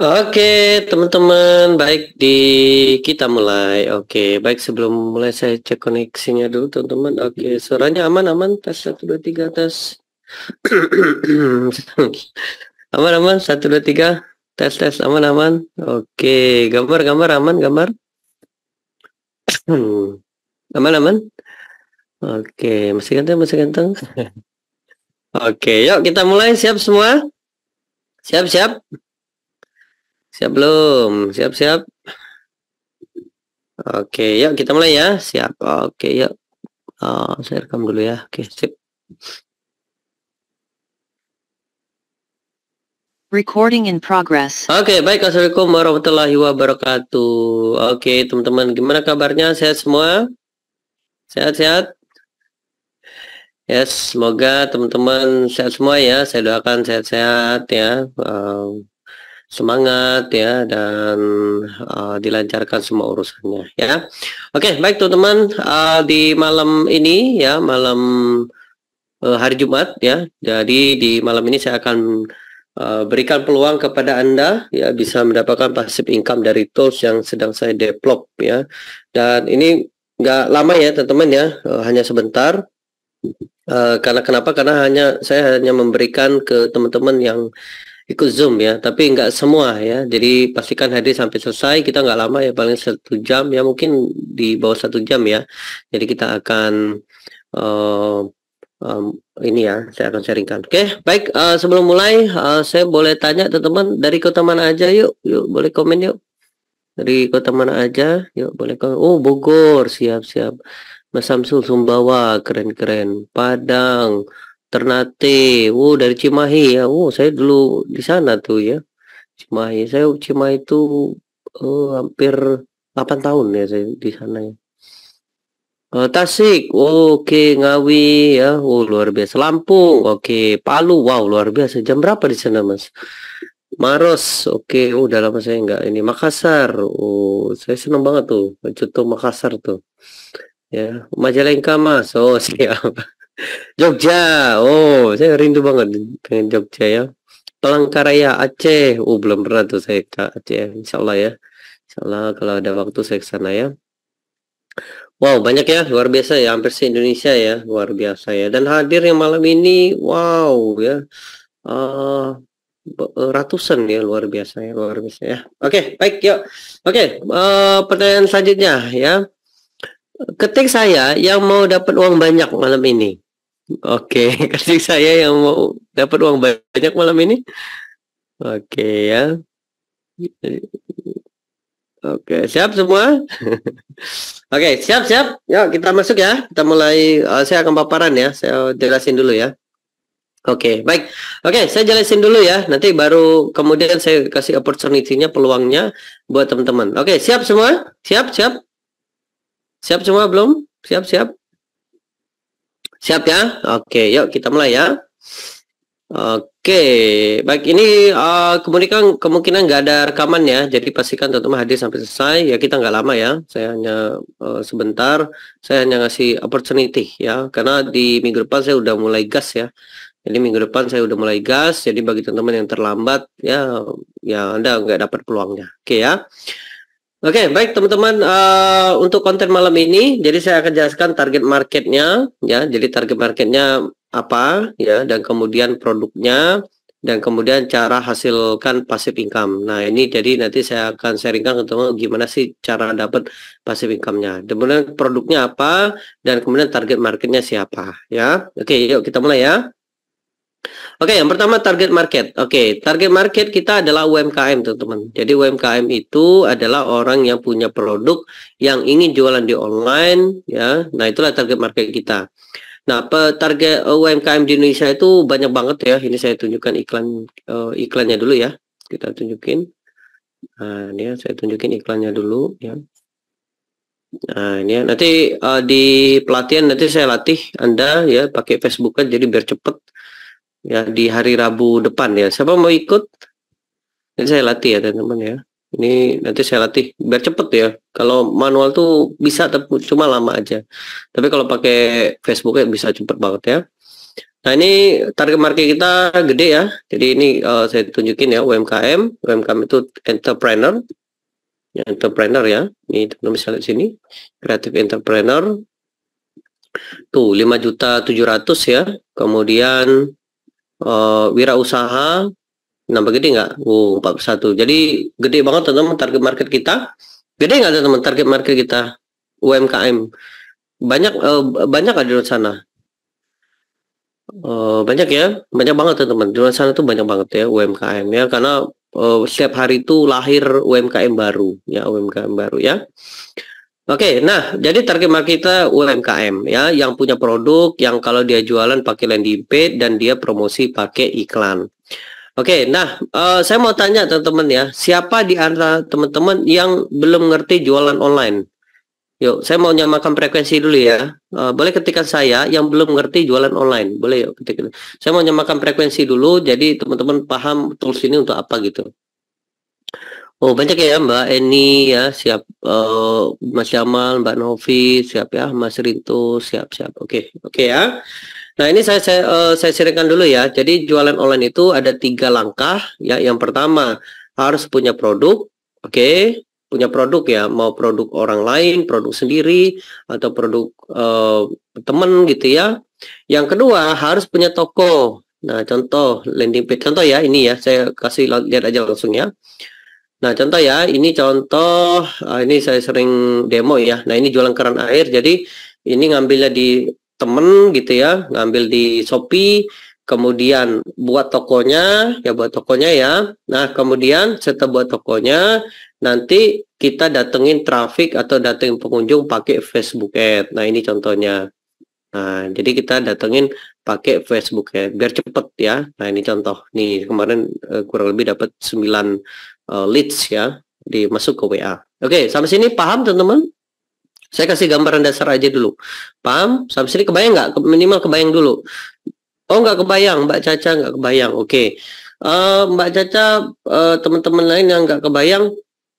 Oke, teman-teman, baik di kita mulai. Oke, baik sebelum mulai saya cek koneksinya dulu, teman-teman. Oke, suaranya aman-aman, tes satu dua tiga tes. aman-aman satu dua tiga tes tes aman-aman. Oke, gambar-gambar aman, gambar. Aman-aman. Oke, masih ganteng, masih ganteng. Oke, yuk kita mulai siap semua. Siap-siap. Siap belum? Siap-siap. Oke, yuk kita mulai ya. Siap. Oke, yuk. Oh, saya rekam dulu ya. Oke, sip. Recording in progress. Oke, okay, baik. Assalamualaikum warahmatullahi wabarakatuh. Oke, okay, teman-teman, gimana kabarnya? Sehat semua? Sehat-sehat? Yes, semoga teman-teman sehat semua ya. Saya doakan sehat-sehat ya. Um, semangat ya dan uh, dilancarkan semua urusannya ya. Oke, okay, baik teman-teman uh, di malam ini ya malam uh, hari Jumat ya. Jadi di malam ini saya akan uh, berikan peluang kepada Anda ya bisa mendapatkan passive income dari tools yang sedang saya develop ya. Dan ini nggak lama ya teman-teman ya, uh, hanya sebentar. Uh, karena kenapa? Karena hanya saya hanya memberikan ke teman-teman yang ikut Zoom ya, tapi nggak semua ya. Jadi pastikan hadir sampai selesai. Kita nggak lama ya, paling satu jam ya, mungkin di bawah satu jam ya. Jadi kita akan uh, um, ini ya, saya akan sharingkan. Oke, okay, baik. Uh, sebelum mulai, uh, saya boleh tanya teman-teman dari kota mana aja yuk, yuk boleh komen yuk. Dari kota mana aja, yuk boleh komen. Oh Bogor, siap-siap. Mas Samsul Sumbawa, keren-keren. Padang. Ternate. Oh, dari Cimahi ya. Oh, saya dulu di sana tuh ya. Cimahi. Saya Cimahi itu oh, hampir 8 tahun ya saya di sana ya. Uh, Tasik, oh, oke okay. Ngawi ya, oh luar biasa. Lampung, oke okay. Palu, wow luar biasa. Jam berapa di sana mas? Maros, oke, okay. oh udah lama saya nggak ini. Makassar, oh saya senang banget tuh, contoh Makassar tuh. Ya, Majalengka mas, oh siapa? Jogja. Oh, saya rindu banget pengen Jogja ya. Palangkaraya, Aceh. Oh, belum pernah tuh saya ke Aceh. Insya Allah ya. Insya Allah kalau ada waktu saya ke sana ya. Wow, banyak ya, luar biasa ya, hampir se Indonesia ya, luar biasa ya. Dan hadir yang malam ini, wow ya, uh, ratusan ya, luar biasa ya, luar biasa ya. Oke, okay, baik yuk. Oke, okay, uh, eh, pertanyaan selanjutnya ya. Ketik saya yang mau dapat uang banyak malam ini. Oke, okay. kasih saya yang mau dapat uang banyak malam ini. Oke okay, ya. Oke, okay, siap semua? Oke, okay, siap siap. Yuk ya, kita masuk ya. Kita mulai uh, saya akan paparan ya. Saya jelasin dulu ya. Oke, okay, baik. Oke, okay, saya jelasin dulu ya. Nanti baru kemudian saya kasih opportunity-nya, peluangnya buat teman-teman. Oke, okay, siap semua? Siap, siap. Siap semua belum? Siap, siap. Siap ya? Oke, yuk kita mulai ya. Oke, baik ini uh, kemungkinan kemungkinan nggak ada rekaman ya, jadi pastikan teman-teman hadir sampai selesai. Ya kita nggak lama ya, saya hanya uh, sebentar, saya hanya ngasih opportunity ya, karena di minggu depan saya udah mulai gas ya. Jadi minggu depan saya udah mulai gas, jadi bagi teman-teman yang terlambat ya, ya anda nggak dapat peluangnya. Oke ya. Oke, okay, baik teman-teman uh, untuk konten malam ini, jadi saya akan jelaskan target marketnya, ya. Jadi target marketnya apa, ya, dan kemudian produknya, dan kemudian cara hasilkan passive income. Nah ini jadi nanti saya akan sharingkan ke teman-teman gimana sih cara dapat passive income-nya. Kemudian produknya apa dan kemudian target marketnya siapa, ya. Oke, okay, yuk kita mulai ya. Oke, yang pertama target market. Oke, target market kita adalah UMKM, teman-teman. Jadi UMKM itu adalah orang yang punya produk yang ingin jualan di online, ya. Nah, itulah target market kita. Nah, target eh, UMKM di Indonesia itu banyak banget ya. Ini saya tunjukkan iklan uh, iklannya dulu ya. Kita tunjukin. Nah, ini ya, saya tunjukin iklannya dulu ya. Nah, ini ya. Nanti uh, di pelatihan nanti saya latih Anda ya pakai Facebook kan jadi biar cepat ya di hari Rabu depan ya. Siapa mau ikut? Ini saya latih ya teman-teman ya. Ini nanti saya latih biar cepet ya. Kalau manual tuh bisa tapi cuma lama aja. Tapi kalau pakai Facebook ya bisa cepet banget ya. Nah ini target market kita gede ya. Jadi ini uh, saya tunjukin ya UMKM. UMKM itu entrepreneur. Ya, entrepreneur ya. Ini teman-teman bisa lihat sini. Kreatif entrepreneur. Tuh lima juta ratus ya. Kemudian uh, wirausaha nambah gede nggak? Uh, 41. Jadi gede banget teman-teman target market kita. Gede nggak teman-teman target market kita? UMKM. Banyak uh, banyak ada di luar sana. Uh, banyak ya, banyak banget teman-teman. Di luar sana tuh banyak banget ya UMKM ya karena uh, setiap hari itu lahir UMKM baru ya, UMKM baru ya. Oke, okay, nah jadi target market kita UMKM ya, yang punya produk yang kalau dia jualan pakai landing page dan dia promosi pakai iklan. Oke, okay, nah uh, saya mau tanya teman-teman ya, siapa di antara teman-teman yang belum ngerti jualan online? Yuk, saya mau nyamakan frekuensi dulu ya. Uh, boleh ketikkan saya yang belum ngerti jualan online, boleh yuk ketika. Saya mau nyamakan frekuensi dulu, jadi teman-teman paham tools ini untuk apa gitu. Oh banyak ya Mbak Eni ya siap uh, Mas Jamal Mbak Novi siap ya Mas Rinto siap siap oke okay. oke okay, ya Nah ini saya saya, uh, saya sharingkan dulu ya jadi jualan online itu ada tiga langkah ya yang pertama harus punya produk oke okay. punya produk ya mau produk orang lain produk sendiri atau produk uh, teman gitu ya yang kedua harus punya toko Nah contoh landing page contoh ya ini ya saya kasih lihat aja langsung ya Nah, contoh ya, ini contoh, eh, ini saya sering demo ya. Nah, ini jualan keran air, jadi ini ngambilnya di temen gitu ya, ngambil di Shopee, kemudian buat tokonya, ya buat tokonya ya. Nah, kemudian setelah buat tokonya, nanti kita datengin traffic atau datengin pengunjung pakai Facebook Ad. Nah, ini contohnya. Nah, jadi kita datengin pakai Facebook Ad, biar cepet ya. Nah, ini contoh. Nih, kemarin uh, kurang lebih dapat 9 uh, leads ya, dimasuk ke WA. Oke, sampai sini paham teman-teman? Saya kasih gambaran dasar aja dulu. Paham? Sampai sini kebayang nggak? Minimal kebayang dulu. Oh nggak kebayang, Mbak Caca nggak kebayang. Oke, uh, Mbak Caca, teman uh, teman-teman lain yang nggak kebayang,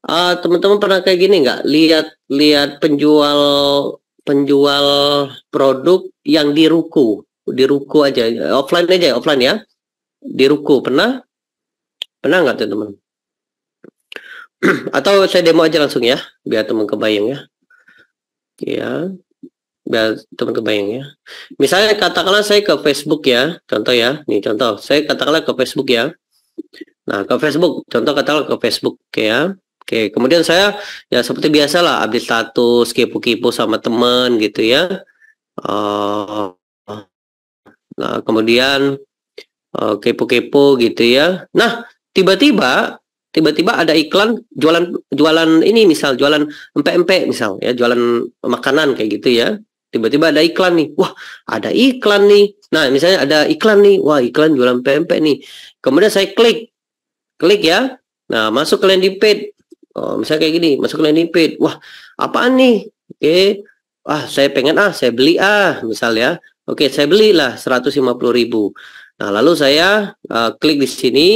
uh, teman-teman uh, pernah kayak gini nggak? Lihat lihat penjual penjual produk yang di ruku, di ruku aja, offline aja, ya, offline ya, di ruku pernah? Pernah nggak teman-teman? atau saya demo aja langsung ya biar teman kebayang ya ya biar teman kebayang ya misalnya katakanlah saya ke Facebook ya contoh ya nih contoh saya katakanlah ke Facebook ya nah ke Facebook contoh katakanlah ke Facebook ya oke kemudian saya ya seperti biasa lah update status kipu-kipu sama teman gitu ya eh, nah kemudian kipu eh, kepo gitu ya nah tiba-tiba tiba-tiba ada iklan jualan jualan ini misal jualan mpmp misal ya jualan makanan kayak gitu ya tiba-tiba ada iklan nih wah ada iklan nih nah misalnya ada iklan nih wah iklan jualan mpmp nih kemudian saya klik klik ya nah masuk ke landing page oh, misalnya kayak gini masuk ke landing page wah apaan nih oke okay. ah saya pengen ah saya beli ah misal ya oke okay, saya belilah puluh ribu nah lalu saya uh, klik di sini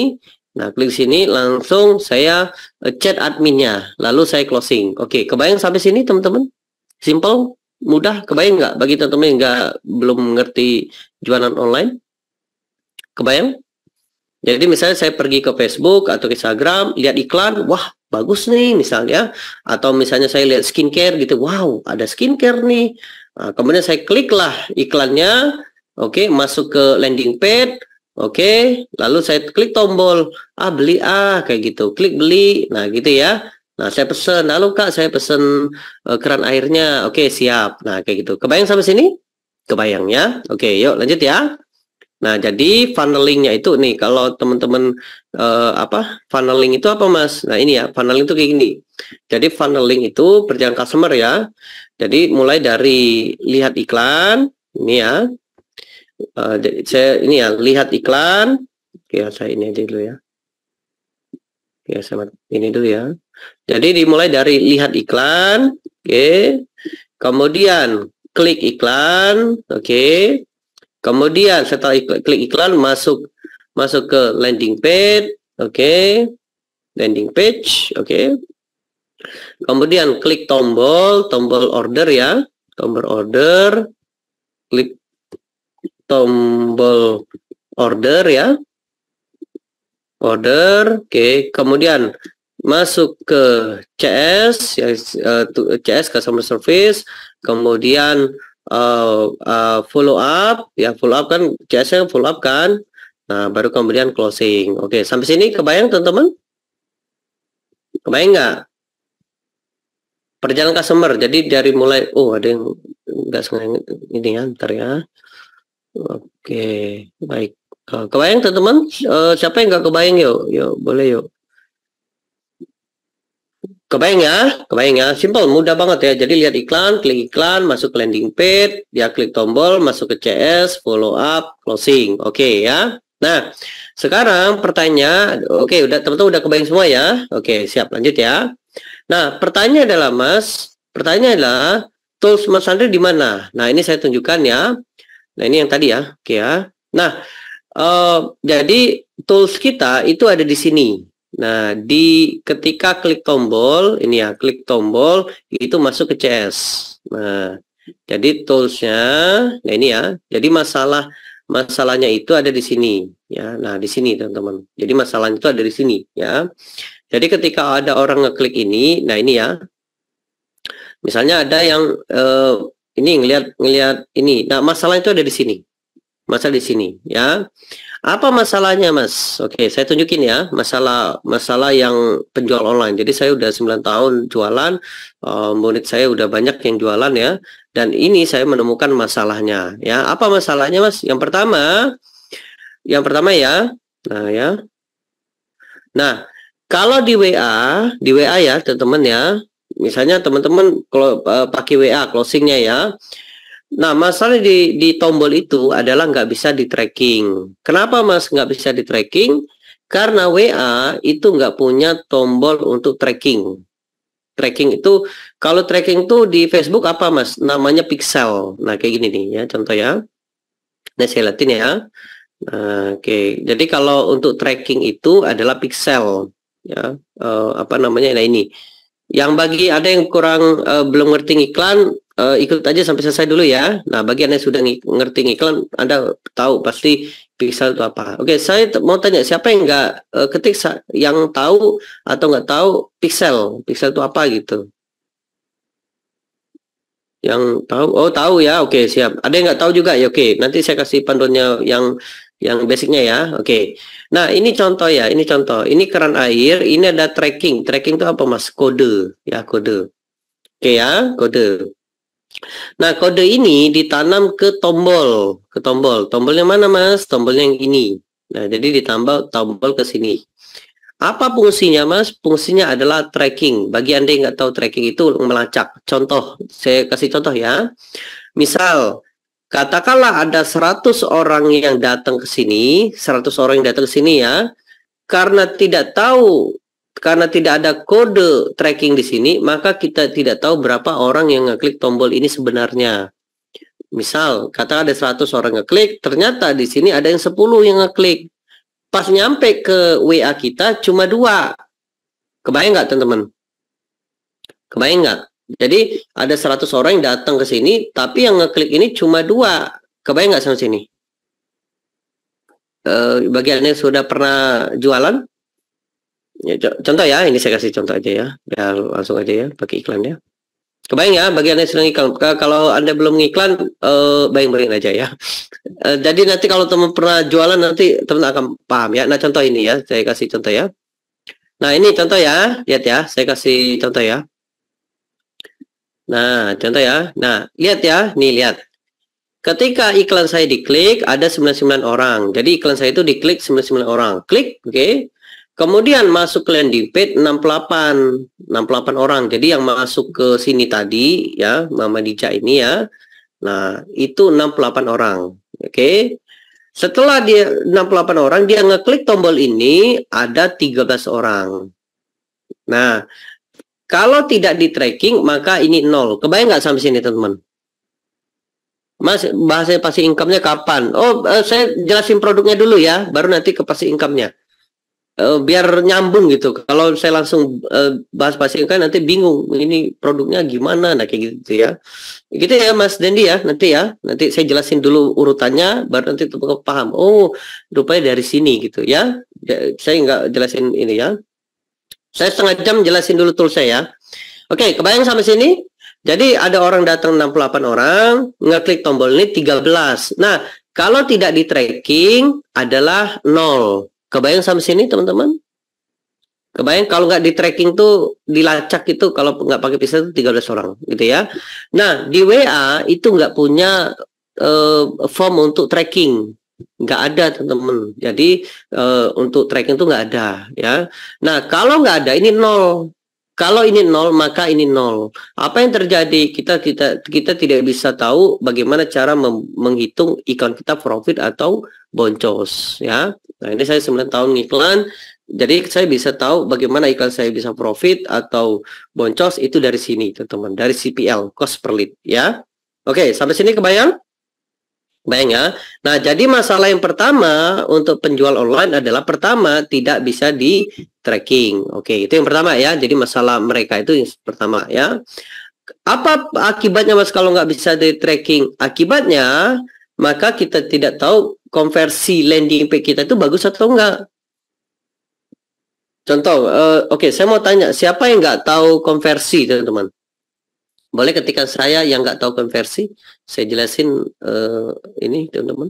Nah, klik sini langsung saya eh, chat adminnya, lalu saya closing. Oke, kebayang sampai sini teman-teman? Simple, mudah, kebayang nggak? Bagi teman-teman yang nggak belum mengerti jualan online, kebayang? Jadi misalnya saya pergi ke Facebook atau Instagram, lihat iklan, wah bagus nih misalnya. Atau misalnya saya lihat skincare gitu, wow ada skincare nih. Nah, kemudian saya lah iklannya, oke masuk ke landing page, Oke, lalu saya klik tombol ah beli ah kayak gitu. Klik beli. Nah, gitu ya. Nah, saya pesen. Lalu Kak, saya pesen uh, keran airnya. Oke, siap. Nah, kayak gitu. Kebayang sampai sini? Kebayang ya. Oke, yuk lanjut ya. Nah, jadi funnelingnya itu nih kalau teman-teman uh, apa funneling itu apa mas? Nah ini ya funneling itu kayak gini. Jadi funneling itu perjalanan customer ya. Jadi mulai dari lihat iklan ini ya uh, saya ini ya lihat iklan ya saya ini dulu ya ya sama ini dulu ya jadi dimulai dari lihat iklan oke okay. kemudian klik iklan oke okay. kemudian setelah ikl klik iklan masuk masuk ke landing page oke okay. landing page oke okay. kemudian klik tombol tombol order ya tombol order klik tombol order ya. Order, oke. Okay. Kemudian masuk ke CS ya uh, eh, CS customer service, kemudian uh, uh, follow up ya follow up kan cs yang follow up kan. Nah, baru kemudian closing. Oke, okay. sampai sini kebayang teman-teman? Kebayang nggak? Perjalanan customer. Jadi dari mulai oh ada yang nggak sengaja ini ya, ntar ya. Oke, baik. Eh, kebayang teman-teman? Eh, siapa yang nggak kebayang yuk? Yuk, boleh yuk. Kebayang ya, kebayang ya. Simple, mudah banget ya. Jadi lihat iklan, klik iklan, masuk ke landing page, dia klik tombol, masuk ke CS, follow up, closing. Oke ya. Nah, sekarang pertanyaan, oke udah teman-teman udah kebayang semua ya. Oke, siap lanjut ya. Nah, pertanyaan adalah Mas, pertanyaan adalah tools Mas Andre di mana? Nah, ini saya tunjukkan ya. Nah, ini yang tadi ya. Oke ya. Nah, uh, jadi tools kita itu ada di sini. Nah, di ketika klik tombol, ini ya, klik tombol itu masuk ke CS. Nah, jadi toolsnya, nah ini ya. Jadi masalah masalahnya itu ada di sini, ya. Nah, di sini teman-teman. Jadi masalahnya itu ada di sini, ya. Jadi ketika ada orang ngeklik ini, nah ini ya. Misalnya ada yang eh, ini ngelihat ngelihat ini. Nah, masalah itu ada di sini. Masalah di sini, ya. Apa masalahnya, Mas? Oke, saya tunjukin ya, masalah masalah yang penjual online. Jadi saya udah 9 tahun jualan, uh, saya udah banyak yang jualan ya. Dan ini saya menemukan masalahnya, ya. Apa masalahnya, Mas? Yang pertama, yang pertama ya. Nah, ya. Nah, kalau di WA, di WA ya, teman-teman ya, misalnya teman-teman kalau uh, eh, pakai WA closingnya ya nah masalah di di tombol itu adalah nggak bisa di tracking kenapa mas nggak bisa di tracking karena WA itu nggak punya tombol untuk tracking tracking itu kalau tracking itu di Facebook apa mas namanya pixel nah kayak gini nih ya contoh ya nah saya latin ya nah, oke okay. jadi kalau untuk tracking itu adalah pixel ya uh, apa namanya nah ini yang bagi ada yang kurang uh, belum ngerti iklan, uh, eh, ikut aja sampai selesai dulu ya. Nah, bagi Anda yang sudah ngerti iklan, Anda tahu pasti pixel itu apa. Oke, saya mau tanya siapa yang nggak uh, ketik yang tahu atau nggak tahu pixel, pixel itu apa gitu. Yang tahu, oh tahu ya, oke siap. Ada yang nggak tahu juga ya, oke. Nanti saya kasih panduannya yang yang basicnya ya. Oke. Okay. Nah, ini contoh ya, ini contoh. Ini keran air, ini ada tracking. Tracking itu apa, Mas? Kode, ya, kode. Oke okay, ya, kode. Nah, kode ini ditanam ke tombol, ke tombol. Tombolnya mana, Mas? Tombolnya yang ini. Nah, jadi ditambah tombol ke sini. Apa fungsinya, Mas? Fungsinya adalah tracking. Bagi Anda yang nggak tahu tracking itu melacak. Contoh, saya kasih contoh ya. Misal, Katakanlah ada 100 orang yang datang ke sini, 100 orang yang datang ke sini ya, karena tidak tahu, karena tidak ada kode tracking di sini, maka kita tidak tahu berapa orang yang ngeklik tombol ini sebenarnya. Misal, kata ada 100 orang ngeklik, ternyata di sini ada yang 10 yang ngeklik. Pas nyampe ke WA kita cuma dua. Kebayang nggak teman-teman? Kebayang nggak? Jadi ada 100 orang yang datang ke sini, tapi yang ngeklik ini cuma dua. Kebayang nggak sama sini? Uh, eh, bagiannya sudah pernah jualan, ya, contoh ya, ini saya kasih contoh aja ya, ya langsung aja ya, pakai iklannya. Kebayang ya, bagiannya sudah iklan. Kalau anda belum iklan, uh, eh, bayang-bayang aja ya. Uh, jadi nanti kalau teman pernah jualan nanti teman akan paham ya. Nah contoh ini ya, saya kasih contoh ya. Nah ini contoh ya, lihat ya, saya kasih contoh ya. Nah, contoh ya. Nah, lihat ya. Nih, lihat. Ketika iklan saya diklik, ada 99 orang. Jadi iklan saya itu diklik 99 orang. Klik, oke. Okay. Kemudian masuk ke landing page 68, 68 orang. Jadi yang masuk ke sini tadi ya, Mama Dica ini ya. Nah, itu 68 orang. Oke. Okay. Setelah dia 68 orang, dia ngeklik tombol ini ada 13 orang. Nah, kalau tidak di tracking, maka ini nol. Kebayang nggak sampai sini, teman-teman? Mas, bahasa pasti income-nya kapan? Oh, eh, saya jelasin produknya dulu ya, baru nanti ke pasti income-nya. Eh, biar nyambung gitu. Kalau saya langsung eh, bahas pasti income, nanti bingung. Ini produknya gimana? Nah, kayak gitu ya. Gitu ya, Mas Dendi ya, nanti ya. Nanti saya jelasin dulu urutannya, baru nanti teman paham. Oh, rupanya dari sini gitu ya. ya saya nggak jelasin ini ya. Saya setengah jam jelasin dulu tool saya ya. Oke, kebayang sampai sini? Jadi ada orang datang 68 orang, ngeklik tombol ini 13. Nah, kalau tidak di tracking adalah 0. Kebayang sampai sini teman-teman? Kebayang kalau nggak di tracking tuh dilacak itu kalau nggak pakai pisau itu 13 orang gitu ya. Nah di WA itu nggak punya uh, form untuk tracking nggak ada teman-teman. Jadi uh, untuk tracking itu nggak ada ya. Nah kalau nggak ada ini nol. Kalau ini nol maka ini nol. Apa yang terjadi kita kita kita tidak bisa tahu bagaimana cara menghitung ikon kita profit atau boncos ya. Nah ini saya 9 tahun iklan. Jadi saya bisa tahu bagaimana iklan saya bisa profit atau boncos itu dari sini teman-teman dari CPL cost per lead ya. Oke sampai sini kebayang? Bayang ya. Nah, jadi masalah yang pertama untuk penjual online adalah pertama tidak bisa di tracking. Oke, itu yang pertama ya. Jadi masalah mereka itu yang pertama ya. Apa akibatnya Mas kalau nggak bisa di tracking? Akibatnya maka kita tidak tahu konversi landing page kita itu bagus atau enggak. Contoh, uh, oke okay, saya mau tanya siapa yang nggak tahu konversi teman-teman? Boleh ketika saya yang nggak tahu konversi, saya jelasin uh, ini teman-teman.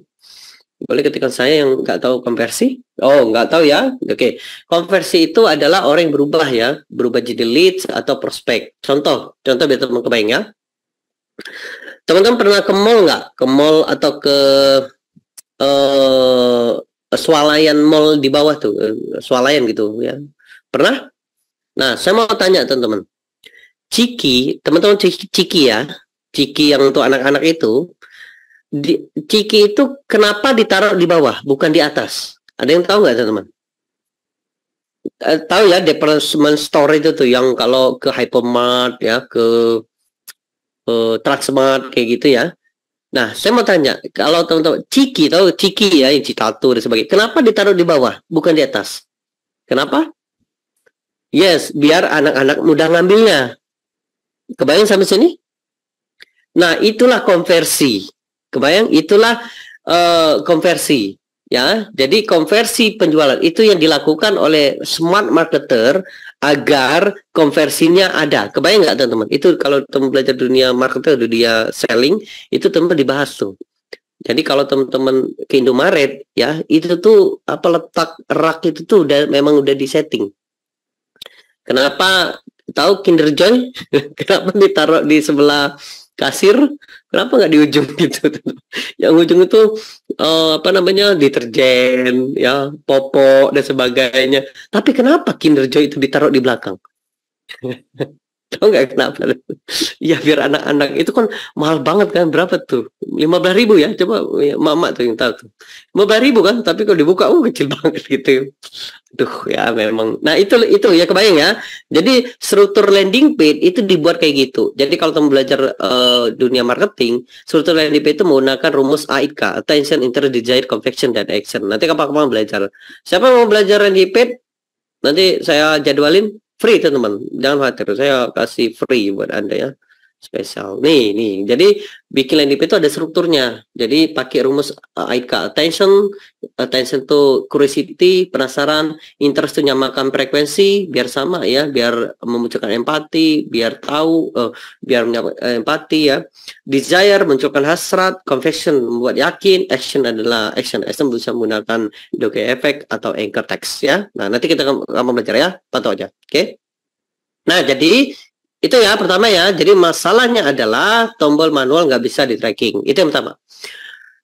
Boleh ketika saya yang nggak tahu konversi? Oh, nggak tahu ya? Oke. Okay. Konversi itu adalah orang yang berubah ya, berubah jadi leads atau prospek. Contoh, contoh biar teman kebayang ya. Teman-teman pernah ke mall nggak? Ke mall atau ke uh, swalayan mall di bawah tuh, eh, swalayan gitu ya. Pernah? Nah, saya mau tanya teman-teman. Ciki, teman-teman Ciki, Ciki ya, Ciki yang untuk anak-anak itu, di, Ciki itu kenapa ditaruh di bawah, bukan di atas? Ada yang tahu nggak teman-teman? Eh, tahu ya department store itu tuh yang kalau ke hypermart ya ke eh, transmart kayak gitu ya. Nah, saya mau tanya, kalau teman-teman Ciki tahu Ciki ya, yang Citatu dan sebagainya, kenapa ditaruh di bawah, bukan di atas? Kenapa? Yes, biar anak-anak mudah ngambilnya. Kebayang sampai sini? Nah, itulah konversi. Kebayang itulah uh, konversi ya. Jadi konversi penjualan itu yang dilakukan oleh smart marketer agar konversinya ada. Kebayang nggak teman-teman? Itu kalau teman belajar dunia marketer, dunia selling itu teman-teman dibahas tuh. Jadi kalau teman-teman ke Indomaret ya, itu tuh apa letak rak itu tuh udah memang udah disetting. Kenapa tahu Kinder Joy kenapa ditaruh di sebelah kasir kenapa nggak di ujung gitu yang ujung itu uh, apa namanya deterjen ya popok dan sebagainya tapi kenapa Kinder Joy itu ditaruh di belakang Tahu nggak kenapa? ya biar anak-anak itu kan mahal banget kan berapa tuh? Lima belas ribu ya coba ya, mama tuh yang tahu tuh. Lima belas ribu kan tapi kalau dibuka uh kecil banget gitu. Duh ya memang. Nah itu itu ya kebayang ya. Jadi struktur landing page itu dibuat kayak gitu. Jadi kalau teman belajar uh, dunia marketing, struktur landing page itu menggunakan rumus AIK, attention, interest, desire, conviction, dan action. Nanti kapan-kapan belajar. Siapa yang mau belajar landing page? Nanti saya jadwalin free teman-teman jangan khawatir saya kasih free buat anda ya spesial. Nih, nih. Jadi bikin landing page itu ada strukturnya. Jadi pakai rumus uh, eh, IK attention, attention to curiosity, penasaran, interest to nyamakan frekuensi, biar sama ya, biar memunculkan empati, biar tahu, uh, biar eh, empati ya. Desire munculkan hasrat, confession membuat yakin, action adalah action action bisa menggunakan doke effect atau anchor text ya. Nah, nanti kita akan belajar ya, pantau aja. Oke. Okay? Nah, jadi itu ya pertama ya. Jadi masalahnya adalah tombol manual nggak bisa di tracking. Itu yang pertama.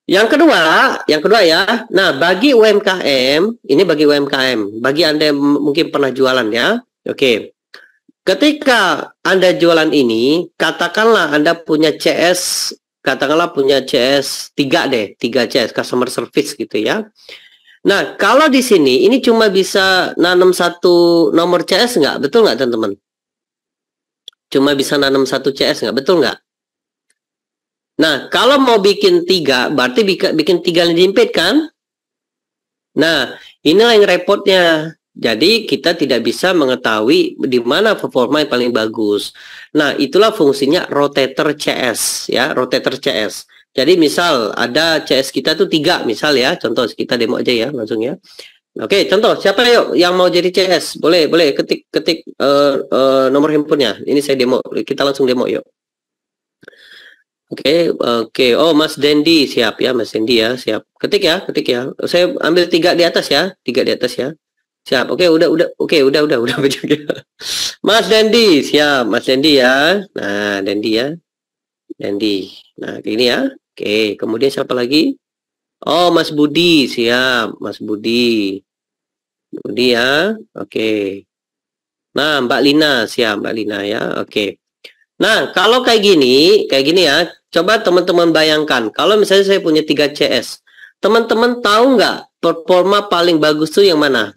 Yang kedua, yang kedua ya. Nah, bagi UMKM, ini bagi UMKM, bagi Anda yang mungkin pernah jualan ya. Oke. Ketika Anda jualan ini, katakanlah Anda punya CS, katakanlah punya CS 3 deh, 3 CS customer service gitu ya. Nah, kalau di sini ini cuma bisa nanam satu nomor CS nggak? Betul nggak teman-teman? cuma bisa nanam satu CS nggak betul nggak? Nah kalau mau bikin tiga berarti bikin tiga yang diimpit kan? Nah inilah yang repotnya. Jadi kita tidak bisa mengetahui di mana performa yang paling bagus. Nah itulah fungsinya rotator CS ya rotator CS. Jadi misal ada CS kita tuh tiga misal ya contoh kita demo aja ya langsung ya. Oke, okay, contoh siapa yuk yang mau jadi CS? Boleh, boleh ketik ketik uh, uh, nomor handphonenya. Ini saya demo. Kita langsung demo yuk. Oke, okay, oke. Okay. Oh, Mas Dendi siap ya, Mas Dendi ya, siap. Ketik ya, ketik ya. Saya ambil tiga di atas ya, tiga di atas ya. Siap. Oke, okay, udah udah. Oke, okay, udah udah udah ya. Mas Dendi siap, Mas Dendi ya. Nah, Dendi ya. Dendi. Nah, ini ya. Oke, okay. kemudian siapa lagi? Oh, Mas Budi, siap, Mas Budi. Budi ya, oke. Nah, Mbak Lina, siap Mbak Lina ya, oke. Nah, kalau kayak gini, kayak gini ya, coba teman-teman bayangkan, kalau misalnya saya punya 3 CS, teman-teman tahu nggak performa paling bagus tuh yang mana?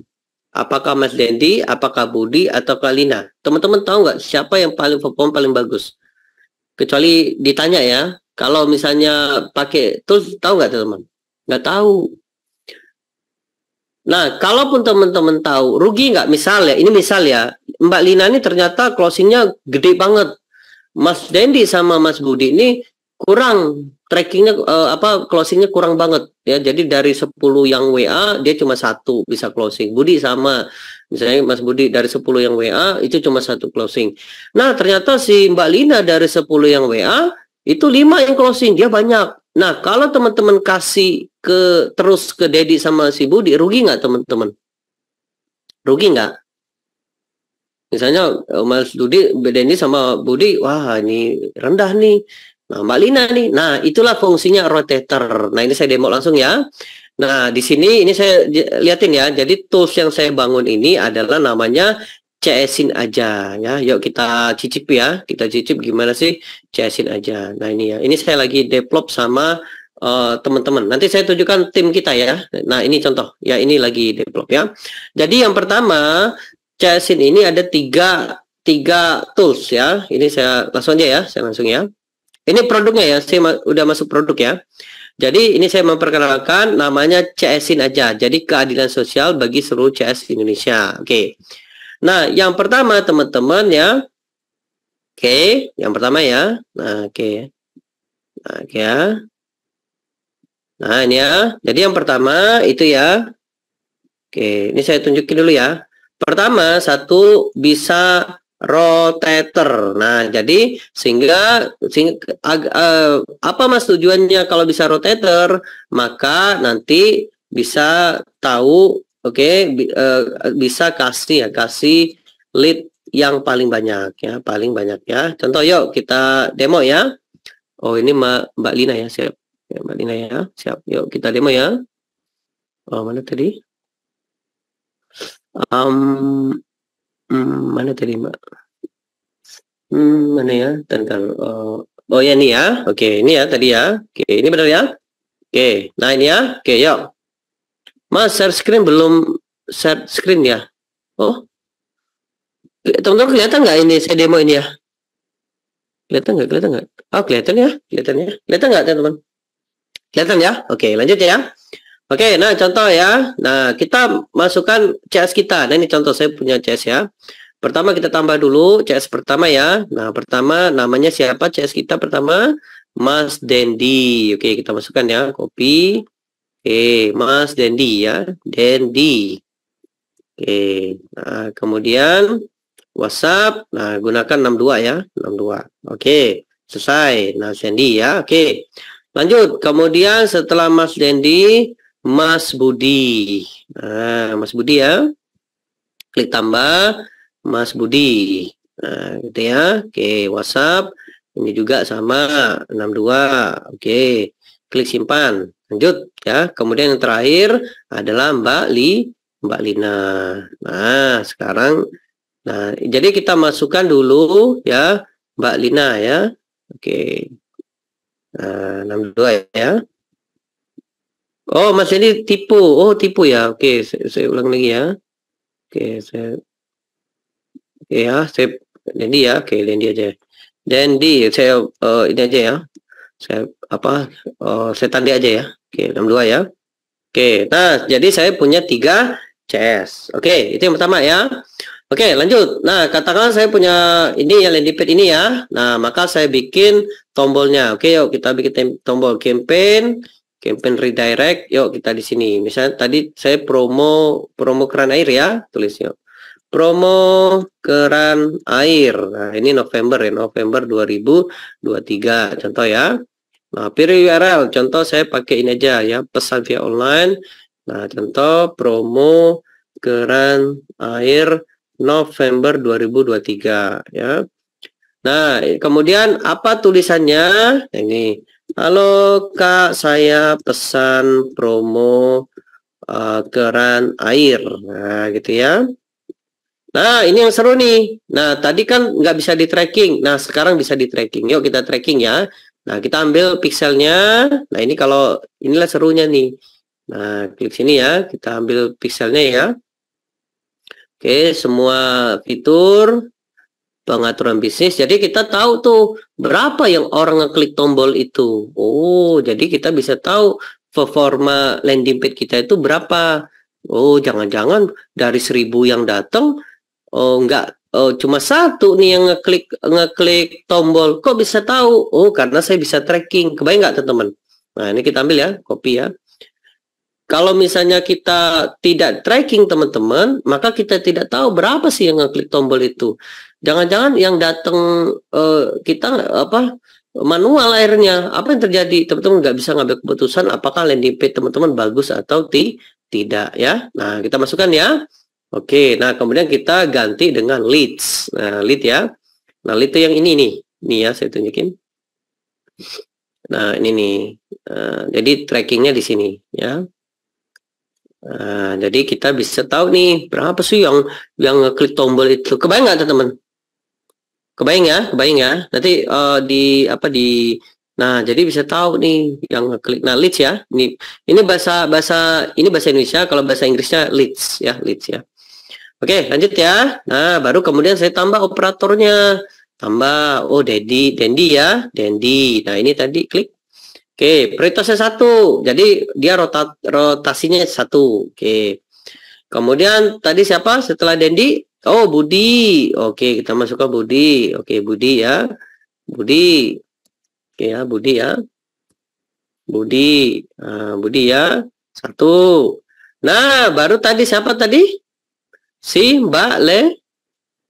Apakah Mas Dendi, apakah Budi, atau Kalina? Teman-teman tahu nggak siapa yang paling perform paling bagus? Kecuali ditanya ya, kalau misalnya pakai tools, tahu nggak teman-teman? nggak tahu nah kalaupun teman-teman tahu rugi nggak misal ya ini misal ya Mbak Lina ini ternyata closingnya gede banget Mas Dendi sama Mas Budi ini kurang trackingnya uh, apa closingnya kurang banget ya jadi dari 10 yang WA dia cuma satu bisa closing Budi sama misalnya Mas Budi dari 10 yang WA itu cuma satu closing nah ternyata si Mbak Lina dari 10 yang WA itu lima yang closing, dia banyak. Nah, kalau teman-teman kasih ke terus ke Dedi sama si Budi, rugi nggak teman-teman? Rugi nggak? Misalnya eh, Mas Dudi Dedi sama Budi, wah ini rendah nih. Nah, Mbak Lina nih. Nah, itulah fungsinya rotator. Nah, ini saya demo langsung ya. Nah, di sini ini saya liatin ya. Jadi tools yang saya bangun ini adalah namanya CS-in aja ya. Yuk kita cicip ya. Kita cicip gimana sih CS-in aja. Nah ini ya. Ini saya lagi develop sama eh, teman-teman. Uh, Nanti saya tunjukkan tim kita ya. Nah ini contoh. Ya ini lagi develop ya. Jadi yang pertama CS-in ini ada tiga tiga tools ya. Ini saya langsung aja ya. Saya langsung ya. Ini produknya ya. Saya ma udah masuk produk ya. Jadi ini saya memperkenalkan namanya CS-in aja. Jadi keadilan sosial bagi seluruh CS Indonesia. Oke. Okay. Nah, yang pertama teman-teman ya. Oke, okay, yang pertama ya. Nah, oke. Okay. Nah, oke ya. Nah, ini ya. Jadi yang pertama itu ya. Oke, ini saya tunjukin dulu ya. Pertama, satu bisa rotator. Nah, jadi sehingga, sehingga uh, apa Mas tujuannya kalau bisa rotator, maka nanti bisa tahu oke okay, uh, eh, bisa kasih ya kasih lead yang paling banyak ya paling banyak ya contoh yuk kita demo ya oh ini mbak mbak Lina ya siap ya, mbak Lina ya siap yuk kita demo ya oh mana tadi um, hmm, mana tadi mbak hmm, mana ya tentang uh, oh, oh ya ini ya oke okay, ini ya tadi ya oke okay, ini benar ya oke okay, nah ini ya oke okay, yuk Mas, share screen belum share screen ya? Oh. Teman-teman kelihatan nggak ini saya demo ini ya? Kelihatan nggak? Kelihatan nggak? Oh, kelihatan ya? Kelihatan ya? Kelihatan nggak teman-teman? Kelihatan ya? Oke, lanjut ya. Oke, nah contoh ya. Nah, kita masukkan CS kita. Nah, ini contoh saya punya CS ya. Pertama kita tambah dulu CS pertama ya. Nah, pertama namanya siapa CS kita pertama? Mas Dendi. Oke, kita masukkan ya. Copy. Oke, Mas Dendi ya, Dendi. Oke, nah, kemudian WhatsApp, nah gunakan 62 ya, 62. Oke, selesai. Nah, Dendi ya, oke. Lanjut, kemudian setelah Mas Dendi, Mas Budi. Nah, Mas Budi ya. Klik tambah, Mas Budi. Nah, gitu ya. Oke, WhatsApp. Ini juga sama, 62. Oke, klik simpan. Lanjut ya. Kemudian yang terakhir adalah Mbak Li, Mbak Lina. Nah, sekarang nah jadi kita masukkan dulu ya Mbak Lina ya. Oke. Nah, 62 ya. Oh, Mas ini tipu. Oh, tipu ya. Oke, saya, saya ulang lagi ya. Oke, saya Oke ya, saya Dendi ya. Oke, Dendi aja. Dendi, saya uh, ini aja ya saya apa oh, eh, saya tadi aja ya oke dua ya oke nah jadi saya punya tiga CS oke itu yang pertama ya Oke, lanjut. Nah, katakan saya punya ini ya landing page ini ya. Nah, maka saya bikin tombolnya. Oke, yuk kita bikin tombol campaign, campaign redirect. Yuk kita di sini. Misalnya tadi saya promo promo keran air ya, tulis yuk promo keran air. Nah, ini November ya, November 2023. Contoh ya. Nah, pilih URL. Contoh saya pakai ini aja ya, pesan via online. Nah, contoh promo keran air November 2023 ya. Nah, kemudian apa tulisannya? Nah, ini. Halo Kak, saya pesan promo uh, keran air. Nah, gitu ya. Nah, ini yang seru nih. Nah, tadi kan nggak bisa di tracking. Nah, sekarang bisa di tracking. Yuk kita tracking ya. Nah, kita ambil pixelnya. Nah, ini kalau inilah serunya nih. Nah, klik sini ya. Kita ambil pixelnya ya. Oke, semua fitur pengaturan bisnis. Jadi kita tahu tuh berapa yang orang ngeklik tombol itu. Oh, jadi kita bisa tahu performa landing page kita itu berapa. Oh, jangan-jangan dari seribu yang datang oh enggak oh, cuma satu nih yang ngeklik ngeklik tombol kok bisa tahu oh karena saya bisa tracking kebayang nggak teman-teman nah ini kita ambil ya copy ya kalau misalnya kita tidak tracking teman-teman maka kita tidak tahu berapa sih yang ngeklik tombol itu jangan-jangan yang datang uh, kita apa manual airnya apa yang terjadi teman-teman nggak bisa ngambil keputusan apakah landing page teman-teman bagus atau tidak ya nah kita masukkan ya Oke, nah kemudian kita ganti dengan leads. Nah, lead ya. Nah, lead itu yang ini nih. Ini ya, saya tunjukin. Nah, ini nih. Uh, jadi trackingnya di sini ya. Uh, jadi kita bisa tahu nih berapa sih yang yang klik tombol itu. Kebayang nggak teman-teman? Kebayang ya, kebayang ya. Nanti uh, di apa di Nah, jadi bisa tahu nih yang klik nah leads ya. Ini ini bahasa bahasa ini bahasa Indonesia kalau bahasa Inggrisnya leads ya, leads ya. Oke, lanjut ya. Nah, baru kemudian saya tambah operatornya. Tambah, oh Dendi, Dendi ya, Dendi. Nah, ini tadi klik. Oke, prioritasnya satu. Jadi dia rotat, rotasinya satu. Oke. Kemudian tadi siapa setelah Dendi? Oh, Budi. Oke, kita masuk ke Budi. Oke, Budi ya. Budi. Oke ya, Budi ya. Budi. Nah, Budi ya. Satu. Nah, baru tadi siapa tadi? si Mbak Le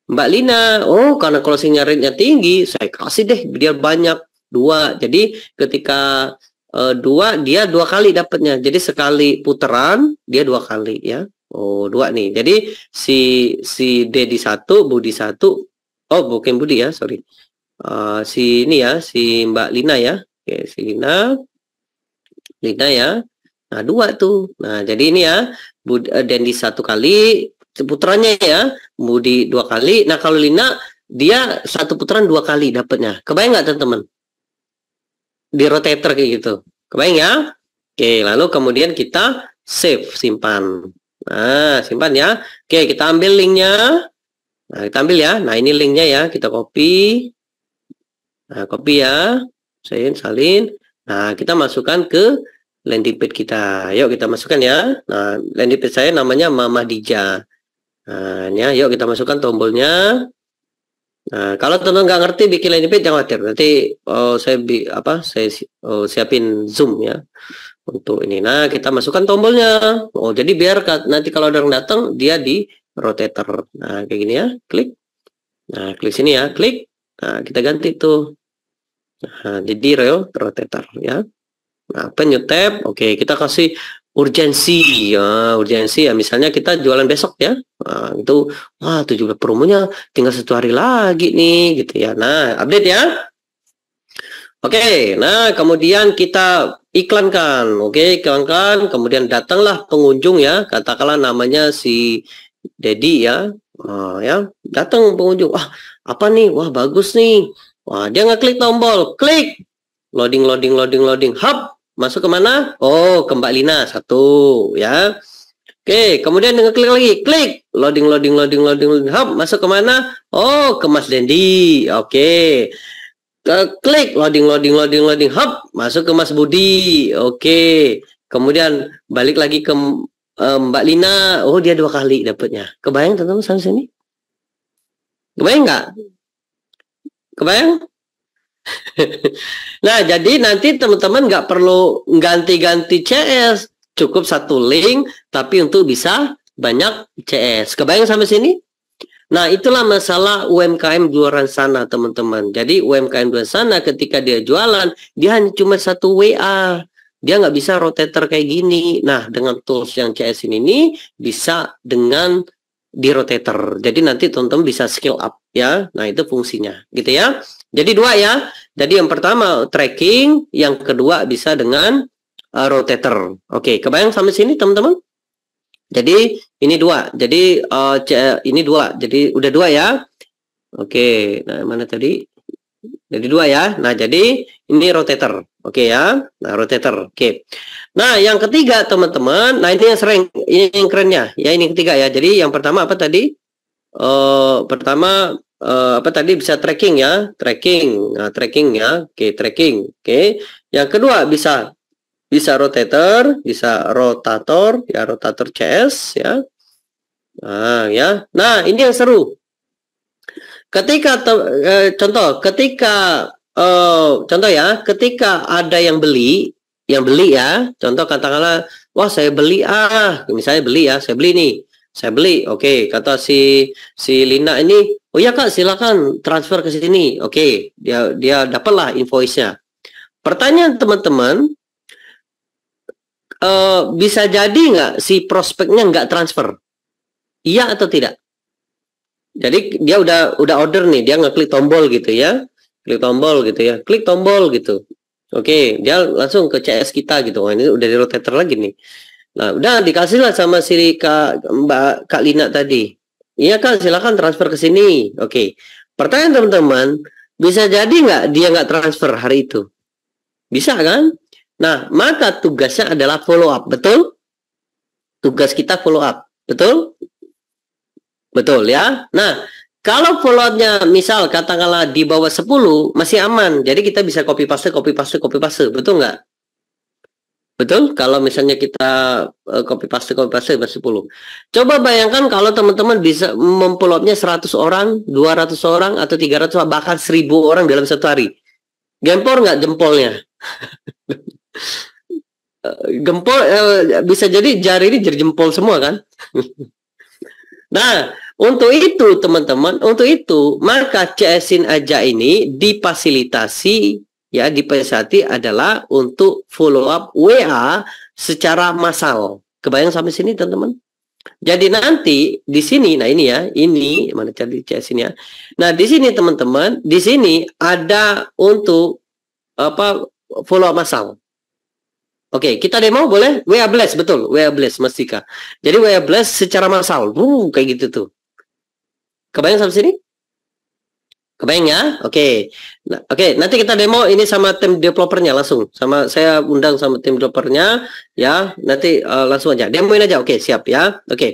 Mbak Lina oh karena closingnya rate-nya tinggi saya kasih deh dia banyak dua jadi ketika uh, dua dia dua kali dapatnya jadi sekali putaran dia dua kali ya oh dua nih jadi si si Dedi satu Budi satu oh bukan Budi ya sorry uh, si ini ya si Mbak Lina ya oke si Lina Lina ya nah dua tuh nah jadi ini ya Bud, eh, Dendi satu kali putranya ya Budi dua kali nah kalau Lina dia satu putaran dua kali dapatnya kebayang nggak teman-teman di rotator kayak gitu kebayang ya oke lalu kemudian kita save simpan nah simpan ya oke kita ambil linknya nah kita ambil ya nah ini linknya ya kita copy nah copy ya salin salin nah kita masukkan ke landing page kita. Yuk kita masukkan ya. Nah, landing page saya namanya Mama Dija. Nah, ini ya, yuk kita masukkan tombolnya. Nah, kalau teman-teman nggak ngerti bikin landing page jangan khawatir. Nanti oh, saya bi apa saya oh, siapin zoom ya untuk ini. Nah, kita masukkan tombolnya. Oh, jadi biar nanti kalau ada yang datang dia di rotator. Nah, kayak gini ya. Klik. Nah, klik sini ya. Klik. Nah, kita ganti tuh. Nah, jadi rail rotator ya. Nah, apa Oke, kita kasih urgensi ya urgensi ya misalnya kita jualan besok ya nah, itu wah 17 promonya tinggal satu hari lagi nih gitu ya nah update ya oke nah kemudian kita iklankan oke okay, iklankan kemudian datanglah pengunjung ya katakanlah namanya si Dedi ya nah, ya datang pengunjung wah apa nih wah bagus nih wah dia ngeklik tombol klik loading loading loading loading hub Masuk ke mana? Oh, ke Mbak Lina. Satu, ya. Oke, kemudian dengan klik lagi. Klik. Loading, loading, loading, loading. loading. Hop, masuk ke mana? Oh, ke Mas Dendi. Oke. ke Klik, loading, loading, loading, loading. Hop, masuk ke Mas Budi. Oke. Kemudian balik lagi ke uh, Mbak Lina. Oh, dia dua kali dapatnya. Kebayang teman-teman sini? Kebayang nggak? Kebayang? nah, jadi nanti teman-teman nggak perlu ganti-ganti CS, cukup satu link, tapi untuk bisa banyak CS. Kebayang sampai sini? Nah, itulah masalah UMKM jualan sana, teman-teman. Jadi UMKM jualan sana ketika dia jualan, dia hanya cuma satu WA. Dia nggak bisa rotator kayak gini. Nah, dengan tools yang CS ini, ini bisa dengan di rotator. Jadi nanti teman-teman bisa skill up ya. Nah, itu fungsinya gitu ya. Jadi dua ya. Jadi yang pertama tracking, yang kedua bisa dengan uh, rotator. Oke, kebayang sampai sini teman-teman? Jadi ini dua. Jadi uh, ini dua. Jadi udah dua ya. Oke, okay, nah mana tadi? Jadi dua ya. Nah, jadi ini rotator. Oke ya. Nah, rotator. Oke. Nah, yang ketiga teman-teman, nah ini yang sering ini yang kerennya. Ya, ini yang ketiga ya. Jadi yang pertama apa tadi? Uh, pertama uh, apa tadi bisa tracking ya, tracking, nah, tracking ya, oke okay, tracking, oke. Okay. Yang kedua bisa bisa rotator, bisa rotator, ya rotator CS ya. Nah, ya. Nah, ini yang seru. Ketika eh, contoh, ketika eh, contoh ya, ketika ada yang beli, yang beli ya, contoh katakanlah, wah saya beli ah, misalnya beli ya, saya beli nih saya beli oke okay. kata si si Lina ini oh ya kak silakan transfer ke sini oke okay. dia dia dapatlah invoice-nya pertanyaan teman-teman uh, bisa jadi nggak si prospeknya nggak transfer iya atau tidak jadi dia udah udah order nih dia ngeklik tombol gitu ya klik tombol gitu ya klik tombol gitu oke okay. dia langsung ke CS kita gitu Wah, ini udah di rotator lagi nih Nah, udah dikasihlah sama si Kak Mbak Kak Lina tadi. Iya Kak, silakan transfer ke sini. Oke. Pertanyaan teman-teman, bisa jadi nggak dia nggak transfer hari itu? Bisa kan? Nah, maka tugasnya adalah follow up, betul? Tugas kita follow up, betul? Betul ya. Nah, kalau follow up-nya misal katakanlah di bawah 10 masih aman. Jadi kita bisa copy paste, copy paste, copy paste, betul nggak? Betul? Kalau misalnya kita uh, copy paste copy paste dapat ya, 10. Coba bayangkan kalau teman-teman bisa mempelopnya 100 orang, 200 orang atau 300 bahkan 1000 orang dalam satu hari. Gempor nggak jempolnya? Eh, gempol uh, bisa jadi jari ini jari jempol semua kan? nah, untuk itu teman-teman, untuk itu maka CSIN aja ini dipasilitasi ya dipesati adalah untuk follow up WA secara massal. Kebayang sampai sini teman-teman? Jadi nanti di sini, nah ini ya, ini mana cari cari sini ya. Nah di sini teman-teman, di sini ada untuk apa follow up massal. Oke, okay, kita demo boleh? WA blast betul, WA blast mestika. Jadi WA blast secara masal, wuh, kayak gitu tuh. Kebayang sampai sini? Kebayang ya? Oke. Okay. Nah, oke, okay. nanti kita demo ini sama tim developernya langsung. Sama saya undang sama tim developernya ya. Nanti uh, langsung aja. Demoin aja. Oke, okay, siap ya. Oke. Okay.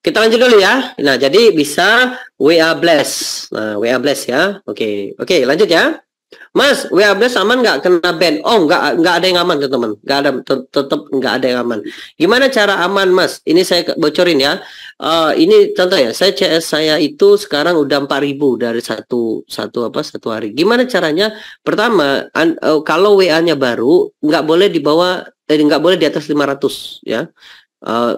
Kita lanjut dulu ya. Nah, jadi bisa WA bless. Nah, WA bless ya. Oke. Okay. Oke, okay, lanjut ya. Mas, WA Blast aman nggak kena ban? Oh, nggak nggak ada yang aman teman-teman. Nggak ada tetap nggak ada yang aman. Gimana cara aman, Mas? Ini saya bocorin ya. Uh, ini contoh ya. Saya CS saya itu sekarang udah 4000 dari satu satu apa satu hari. Gimana caranya? Pertama, an, uh, kalau WA-nya baru, nggak boleh dibawa, eh, nggak boleh di atas 500 ya. Uh,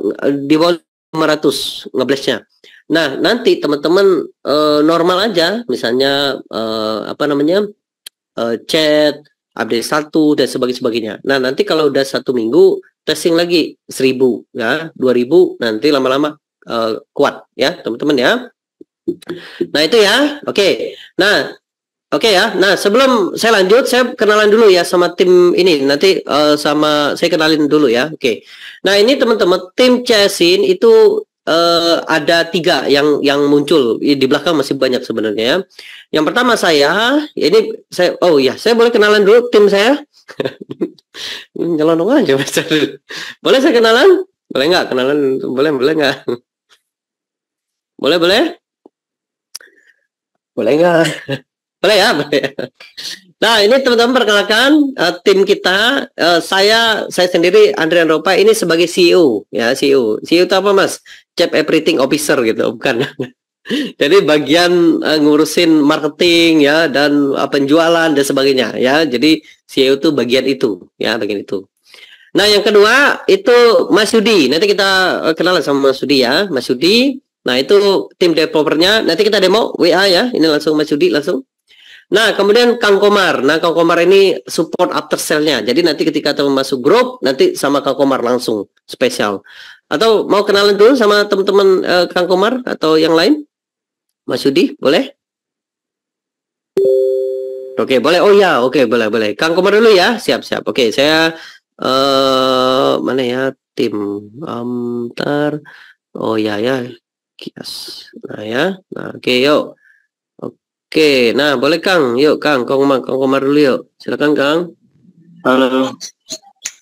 di bawah lima 500 ngeblastnya. Nah, nanti teman-teman uh, normal aja, misalnya uh, apa namanya? uh, chat, update satu dan sebagainya sebagainya. Nah nanti kalau udah satu minggu testing lagi seribu ya dua ribu nanti lama-lama uh, kuat ya teman-teman ya. Nah itu ya oke. Okay. Nah Oke okay ya. Nah, sebelum saya lanjut, saya kenalan dulu ya sama tim ini. Nanti uh, sama saya kenalin dulu ya. Oke. Okay. Nah, ini teman-teman tim Chessin itu uh, ada tiga yang yang muncul di belakang masih banyak sebenarnya. Ya. Yang pertama saya ini saya oh ya saya boleh kenalan dulu tim saya. Nyelonong aja Mas Boleh saya kenalan? Boleh nggak kenalan? Boleh boleh nggak? Boleh boleh? Boleh nggak? boleh ya boleh. Ya. Nah ini teman-teman perkenalkan uh, tim kita uh, saya saya sendiri Andrian Ropa ini sebagai CEO ya CEO CEO itu apa mas chief everything officer gitu bukan jadi bagian uh, ngurusin marketing ya dan uh, penjualan dan sebagainya ya jadi CEO itu bagian itu ya bagian itu nah yang kedua itu Mas Yudi nanti kita eh, kenalan sama Mas Yudi ya Mas Yudi nah itu tim developernya nanti kita demo WA ya ini langsung Mas Yudi langsung Nah, kemudian Kang Komar. Nah, Kang Komar ini support after sale-nya. Jadi nanti ketika teman masuk grup, nanti sama Kang Komar langsung spesial. Atau mau kenalan dulu sama teman-teman uh, Kang Komar atau yang lain? Mas Yudi, boleh? Oke, okay, boleh. Oh ya, oke, okay, boleh, boleh. Kang Komar dulu ya. Siap, siap. Oke, okay, saya uh, mana ya tim um, Oh ya ya. Kias. Nah ya. Nah, oke, okay, yuk. Oke, nah boleh Kang, yuk Kang, Kang Komar, Kang Komar dulu yuk. Silakan Kang. Halo.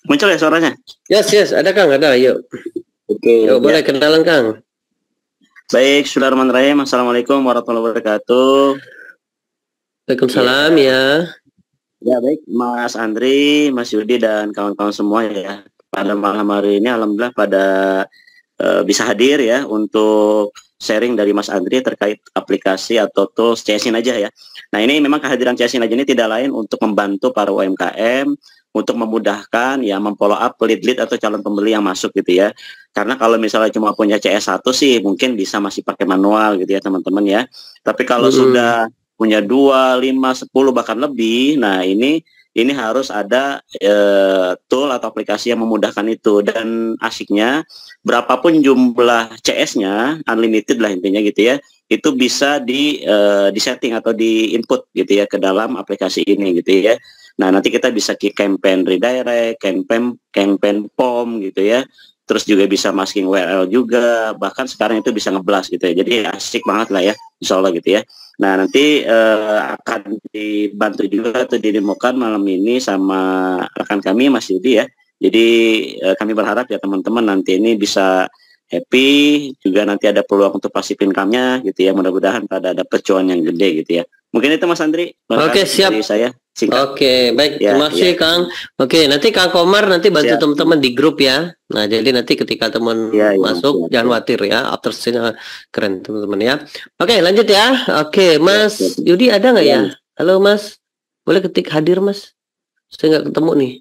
Muncul ya suaranya? Yes, yes, ada Kang, ada, yuk. Oke. Okay, yuk, ya. boleh kenalan Kang. Baik, Bismillahirrahmanirrahim. Assalamualaikum warahmatullahi wabarakatuh. Waalaikumsalam ya. Ya, ya baik, Mas Andri, Mas Yudi dan kawan-kawan semua ya. Pada malam hari ini alhamdulillah pada uh, bisa hadir ya untuk sharing dari Mas Andri terkait aplikasi atau tools CSIN aja ya. Nah ini memang kehadiran CSIN aja ini tidak lain untuk membantu para UMKM untuk memudahkan ya memfollow up lead-lead atau calon pembeli yang masuk gitu ya. Karena kalau misalnya cuma punya CS1 sih mungkin bisa masih pakai manual gitu ya teman-teman ya. Tapi kalau hmm. sudah punya 2, 5, 10 bahkan lebih, nah ini ini harus ada e, tool atau aplikasi yang memudahkan itu dan asiknya berapapun jumlah CS-nya unlimited lah intinya gitu ya itu bisa di e, eh, di setting atau di input gitu ya ke dalam aplikasi ini gitu ya nah nanti kita bisa ke campaign redirect campaign campaign pom gitu ya terus juga bisa masking WL juga bahkan sekarang itu bisa ngeblas gitu ya jadi ya asik banget lah ya insya Allah gitu ya nah nanti uh, akan dibantu juga atau dirimukan malam ini sama rekan kami Mas Yudi ya jadi uh, kami berharap ya teman-teman nanti ini bisa happy juga nanti ada peluang untuk pasif income-nya gitu ya mudah-mudahan pada ada pecuan yang gede gitu ya mungkin itu Mas Andri oke siap dari saya Oke, Oke, baik. Ya, Terima kasih ya. Kang. Oke, nanti Kang Komar nanti bantu ya. teman-teman ya. di grup ya. Nah, jadi nanti ketika teman ya, ya, masuk ya. jangan khawatir ya. After scene ah, keren teman-teman ya. Oke, lanjut ya. Oke, ya, Mas ya, ya. Yudi ada nggak ya. ya? Halo Mas. Boleh ketik hadir Mas? Saya nggak ketemu nih.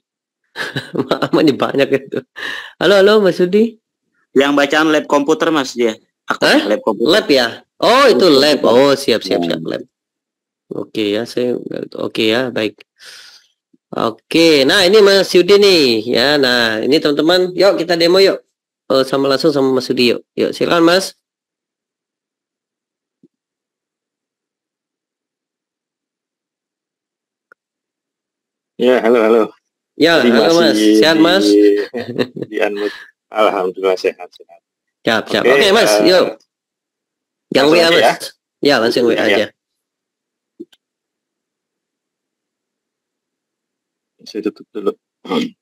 ini banyak itu. Halo, halo Mas Yudi. Yang bacaan lab komputer Mas dia. Aku lab komputer. Lab ya? Oh, itu lab. Oh, siap siap siap hmm. lab. Oke ya, saya oke ya, baik. Oke, nah ini Mas Yudi nih ya. Nah, ini teman-teman, yuk kita demo yuk. Oh, sama langsung sama Mas Yudi yuk. Yuk, silakan Mas. Ya, halo halo. Ya, halo Mas. Sehat Mas? Di, di Alhamdulillah sehat sehat. Siap, siap. Oke, okay, okay, Mas, uh, yuk. Yang WA Mas. Ya, ya langsung WA iya. aja. Ya. saya tutup dulu.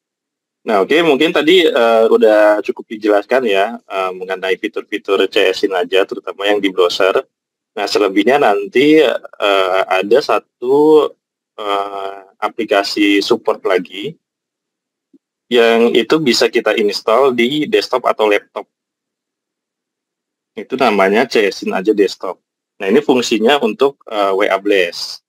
Nah, oke, okay, mungkin tadi uh, udah cukup dijelaskan ya uh, mengenai fitur-fitur CS aja, terutama yang di browser. Nah, selebihnya nanti uh, ada satu uh, aplikasi support lagi yang itu bisa kita install di desktop atau laptop. Itu namanya CS aja Desktop. Nah, ini fungsinya untuk uh, WA Blast.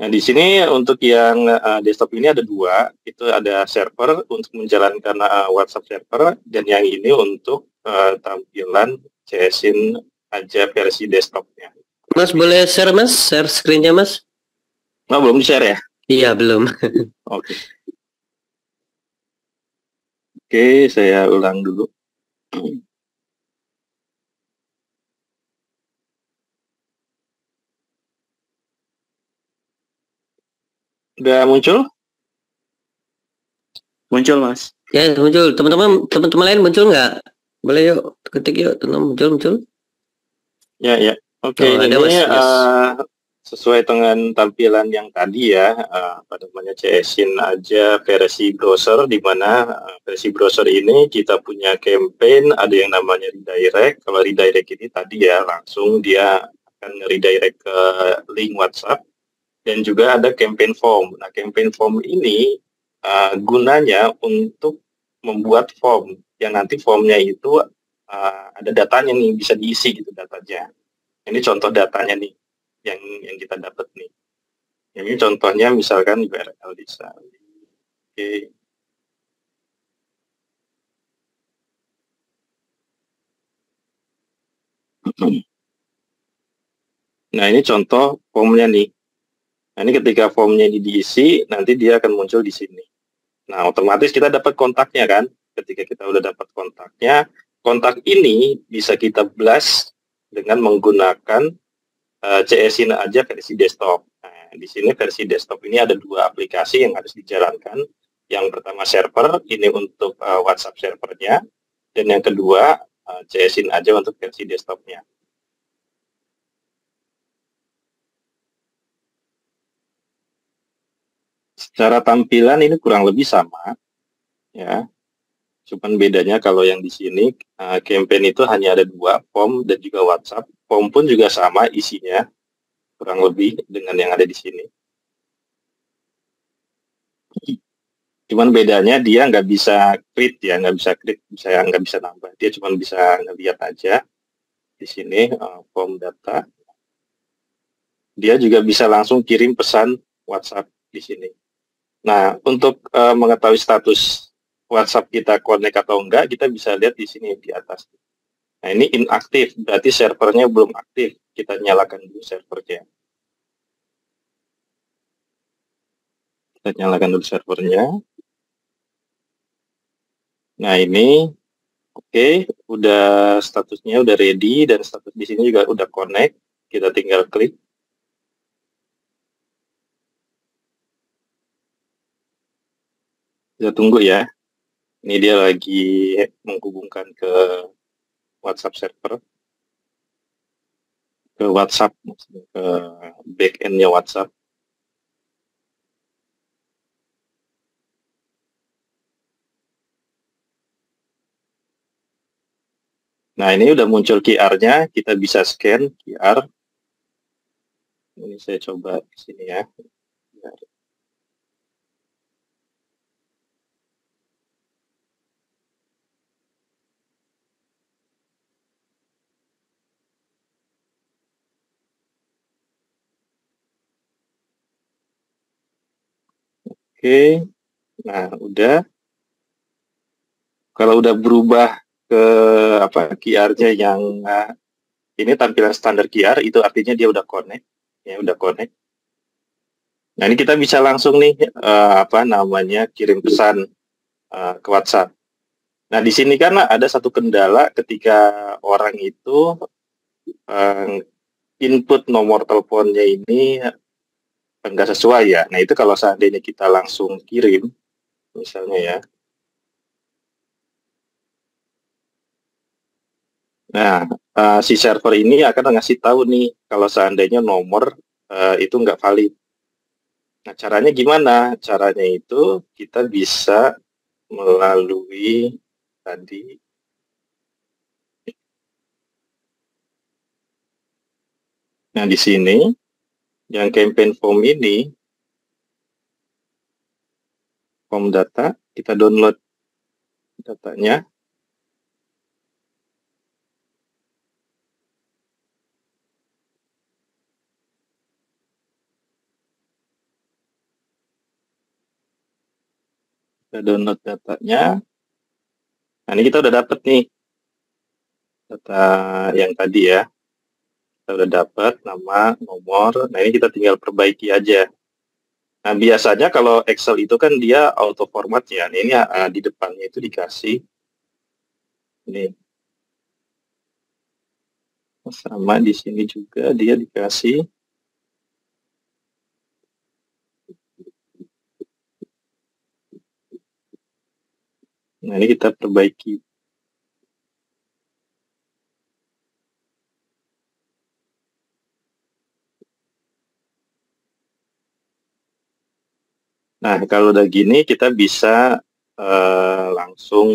Nah, di sini untuk yang uh, desktop ini ada dua, itu ada server untuk menjalankan uh, WhatsApp server dan yang ini untuk uh, tampilan CSIN aja versi desktopnya. Mas boleh share mas, share screen-nya, mas? Nah, belum share ya? Iya belum. Oke. Oke, okay, saya ulang dulu. Udah muncul? Muncul, Mas. Ya, muncul. Teman-teman teman-teman lain muncul nggak? Boleh yuk, ketik yuk, teman muncul muncul. Ya, ya. Oke, okay, oh, ini mas, uh, sesuai dengan tampilan yang tadi ya, uh, eh, pada namanya CSIN aja versi browser di mana eh, versi browser ini kita punya campaign, ada yang namanya redirect. Kalau redirect ini tadi ya langsung dia akan redirect ke link WhatsApp dan juga ada campaign form. Nah, campaign form ini uh, gunanya untuk membuat form yang nanti formnya itu uh, ada datanya nih bisa diisi gitu datanya. Ini contoh datanya nih yang yang kita dapat nih. ini contohnya misalkan URL di Oke. Oke. Nah ini contoh formnya nih Nah, ini ketika formnya diisi, nanti dia akan muncul di sini. Nah, otomatis kita dapat kontaknya kan. Ketika kita sudah dapat kontaknya, kontak ini bisa kita blast dengan menggunakan uh, eh, CSI aja versi desktop. Nah, di sini versi desktop ini ada dua aplikasi yang harus dijalankan. Yang pertama server, ini untuk uh, WhatsApp servernya. Dan yang kedua, uh, eh, CSI aja untuk versi desktopnya. Secara tampilan ini kurang lebih sama, ya. Cuman bedanya kalau yang di sini uh, campaign itu hanya ada dua, POM dan juga WhatsApp. POM pun juga sama isinya, kurang lebih dengan yang ada di sini. Cuman bedanya dia nggak bisa create ya, nggak bisa create, bisa nggak bisa nambah. Dia cuma bisa ngelihat aja di sini uh, eh, form data. Dia juga bisa langsung kirim pesan WhatsApp di sini. Nah, untuk uh, mengetahui status WhatsApp kita connect atau enggak, kita bisa lihat di sini di atas. Nah, ini inaktif, berarti servernya belum aktif. Kita nyalakan dulu servernya. Kita nyalakan dulu servernya. Nah, ini oke, okay, udah statusnya udah ready dan status di sini juga udah connect. Kita tinggal klik Kita tunggu ya. Ini dia lagi menghubungkan ke WhatsApp server. Ke WhatsApp, ke backendnya WhatsApp. Nah, ini udah muncul QR-nya, kita bisa scan QR. Ini saya coba di sini ya. Oke. Nah, udah. Kalau udah berubah ke apa QR-nya yang nah, ini tampilan standar QR itu artinya dia udah connect, ya udah connect. Nah, ini kita bisa langsung nih uh, apa namanya kirim pesan uh, ke WhatsApp. Nah, di sini kan ada satu kendala ketika orang itu uh, input nomor teleponnya ini enggak sesuai ya. Nah itu kalau seandainya kita langsung kirim, misalnya ya. Nah, uh, si server ini akan ngasih tahu nih kalau seandainya nomor uh, itu nggak valid. Nah, caranya gimana? Caranya itu kita bisa melalui tadi Nah, di sini yang campaign form ini form data kita download datanya kita download datanya. Nah, ini kita udah dapet nih data yang tadi ya kita udah dapat nama, nomor. Nah ini kita tinggal perbaiki aja. Nah biasanya kalau Excel itu kan dia auto format ya. Nah, ini uh, di depannya itu dikasih ini sama di sini juga dia dikasih Nah, ini kita perbaiki Nah, kalau udah gini kita bisa uh, langsung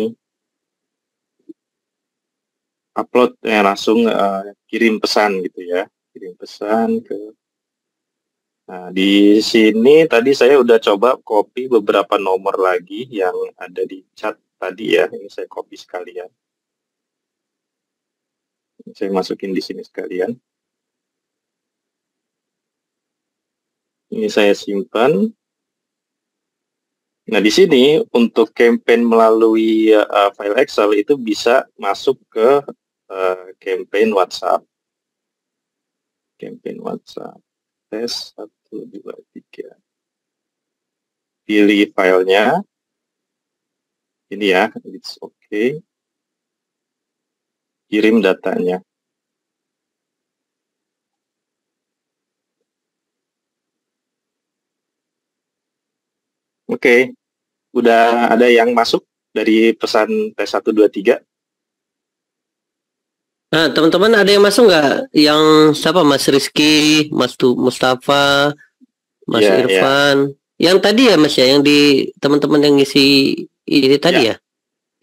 upload eh, langsung uh, kirim pesan gitu ya. Kirim pesan ke Nah, di sini tadi saya udah coba copy beberapa nomor lagi yang ada di chat tadi ya. Ini saya copy sekalian. saya masukin di sini sekalian. Ini saya simpan. Nah, di sini untuk campaign melalui uh, file Excel itu bisa masuk ke uh, campaign WhatsApp. Campaign WhatsApp. Tes 1, 2, 3. Pilih filenya. Ini ya, it's okay. Kirim datanya. Oke, okay. udah ada yang masuk dari pesan p 123 Nah, teman-teman ada yang masuk nggak? Yang siapa? Mas Rizky, Mas tu Mustafa, Mas yeah, iya. Irfan. Yeah. Yang tadi ya Mas ya, yang di teman-teman yang ngisi ini tadi yeah. ya? Iya,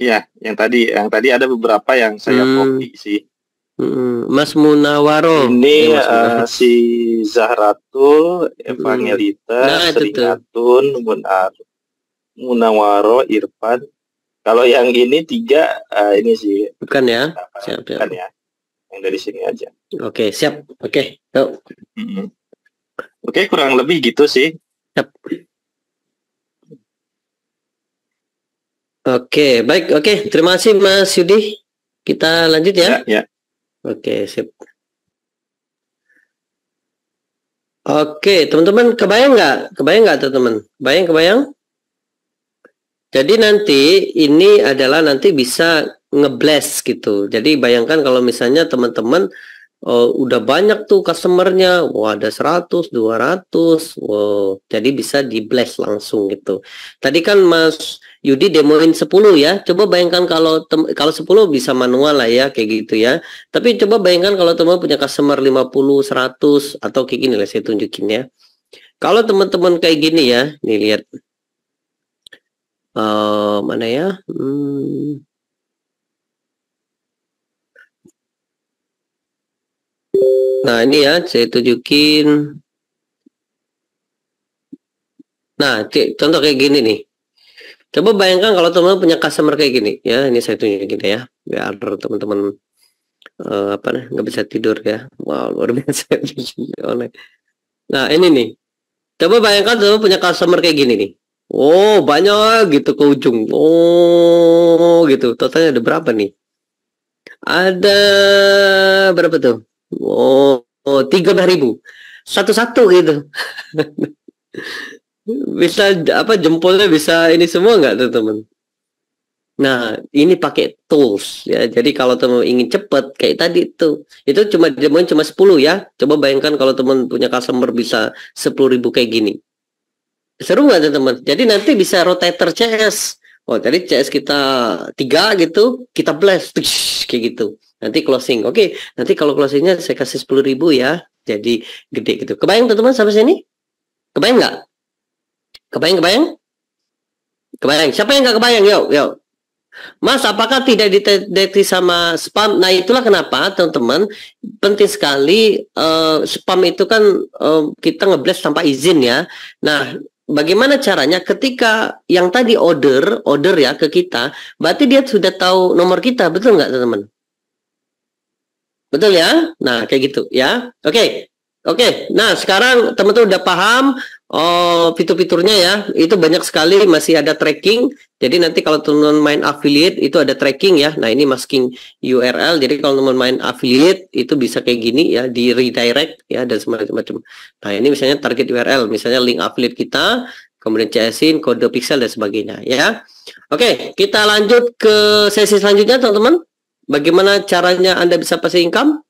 yeah, yang tadi, yang tadi ada beberapa yang saya hmm. copy sih. Mas Munawaro. Ini eh, Mas eh, Munawaro. Uh, si Zahratul, Evangelita, nah, Sriatun, Munar, Munawaro, Irfan. Kalau yang ini tiga uh, ini sih. Bukan ya? Uh, siap, Bukan ya. Yang dari sini aja. Oke, okay, siap. Oke, okay, yuk. Oke, okay, kurang lebih gitu sih. Siap. Oke, okay, baik. Oke, okay. terima kasih Mas Yudi. Kita lanjut ya. Ya. ya. Oke, sip. Oke, teman-teman, kebayang nggak? Kebayang nggak, teman-teman? Bayang, kebayang? Jadi nanti ini adalah nanti bisa ngeblast gitu. Jadi bayangkan kalau misalnya teman-teman uh, udah banyak tuh customernya, wah ada 100, 200, wow. Jadi bisa di bless langsung gitu. Tadi kan Mas Yudi demoin 10 ya. Coba bayangkan kalau kalau 10 bisa manual lah ya kayak gitu ya. Tapi coba bayangkan kalau teman punya customer 50, 100 atau kayak gini lah saya tunjukin ya. Kalau teman-teman kayak gini ya, nih lihat. Uh, mana ya? Hmm. Nah, ini ya saya tunjukin. Nah, contoh kayak gini nih. Coba bayangkan kalau teman-teman punya customer kayak gini, ya ini saya tunjukin ya, biar teman-teman uh, apa nih nggak bisa tidur ya. Wow luar biasa oleh. Nah ini nih, coba bayangkan teman punya customer kayak gini nih. Oh banyak gitu ke ujung. Oh gitu. Totalnya ada berapa nih? Ada berapa tuh? Oh tiga oh, ribu satu-satu gitu. bisa apa jempolnya bisa ini semua nggak tuh teman nah ini pakai tools ya jadi kalau teman ingin cepet kayak tadi itu itu cuma jempolnya cuma 10 ya coba bayangkan kalau teman punya customer bisa ribu kayak gini seru nggak tuh teman jadi nanti bisa rotator CS oh tadi CS kita tiga gitu kita blast Tush, kayak gitu nanti closing oke okay, nanti kalau closingnya saya kasih ribu ya jadi gede gitu kebayang teman-teman sampai sini kebayang nggak Kebayang, kebayang? Kebayang. Siapa yang gak kebayang? Yo, yo. Mas, apakah tidak dideteksi sama spam? Nah, itulah kenapa teman-teman penting sekali uh, spam itu kan uh, kita ngeblast tanpa izin ya. Nah, bagaimana caranya ketika yang tadi order order ya ke kita berarti dia sudah tahu nomor kita betul nggak teman-teman betul ya nah kayak gitu ya oke okay. oke okay. nah sekarang teman-teman udah paham oh, fitur-fiturnya ya itu banyak sekali masih ada tracking jadi nanti kalau teman-teman main affiliate itu ada tracking ya nah ini masking URL jadi kalau teman-teman main affiliate itu bisa kayak gini ya di redirect ya dan semacam-macam nah ini misalnya target URL misalnya link affiliate kita kemudian CSIN, kode pixel dan sebagainya ya. Oke, kita lanjut ke sesi selanjutnya teman-teman. Bagaimana caranya Anda bisa pasti income?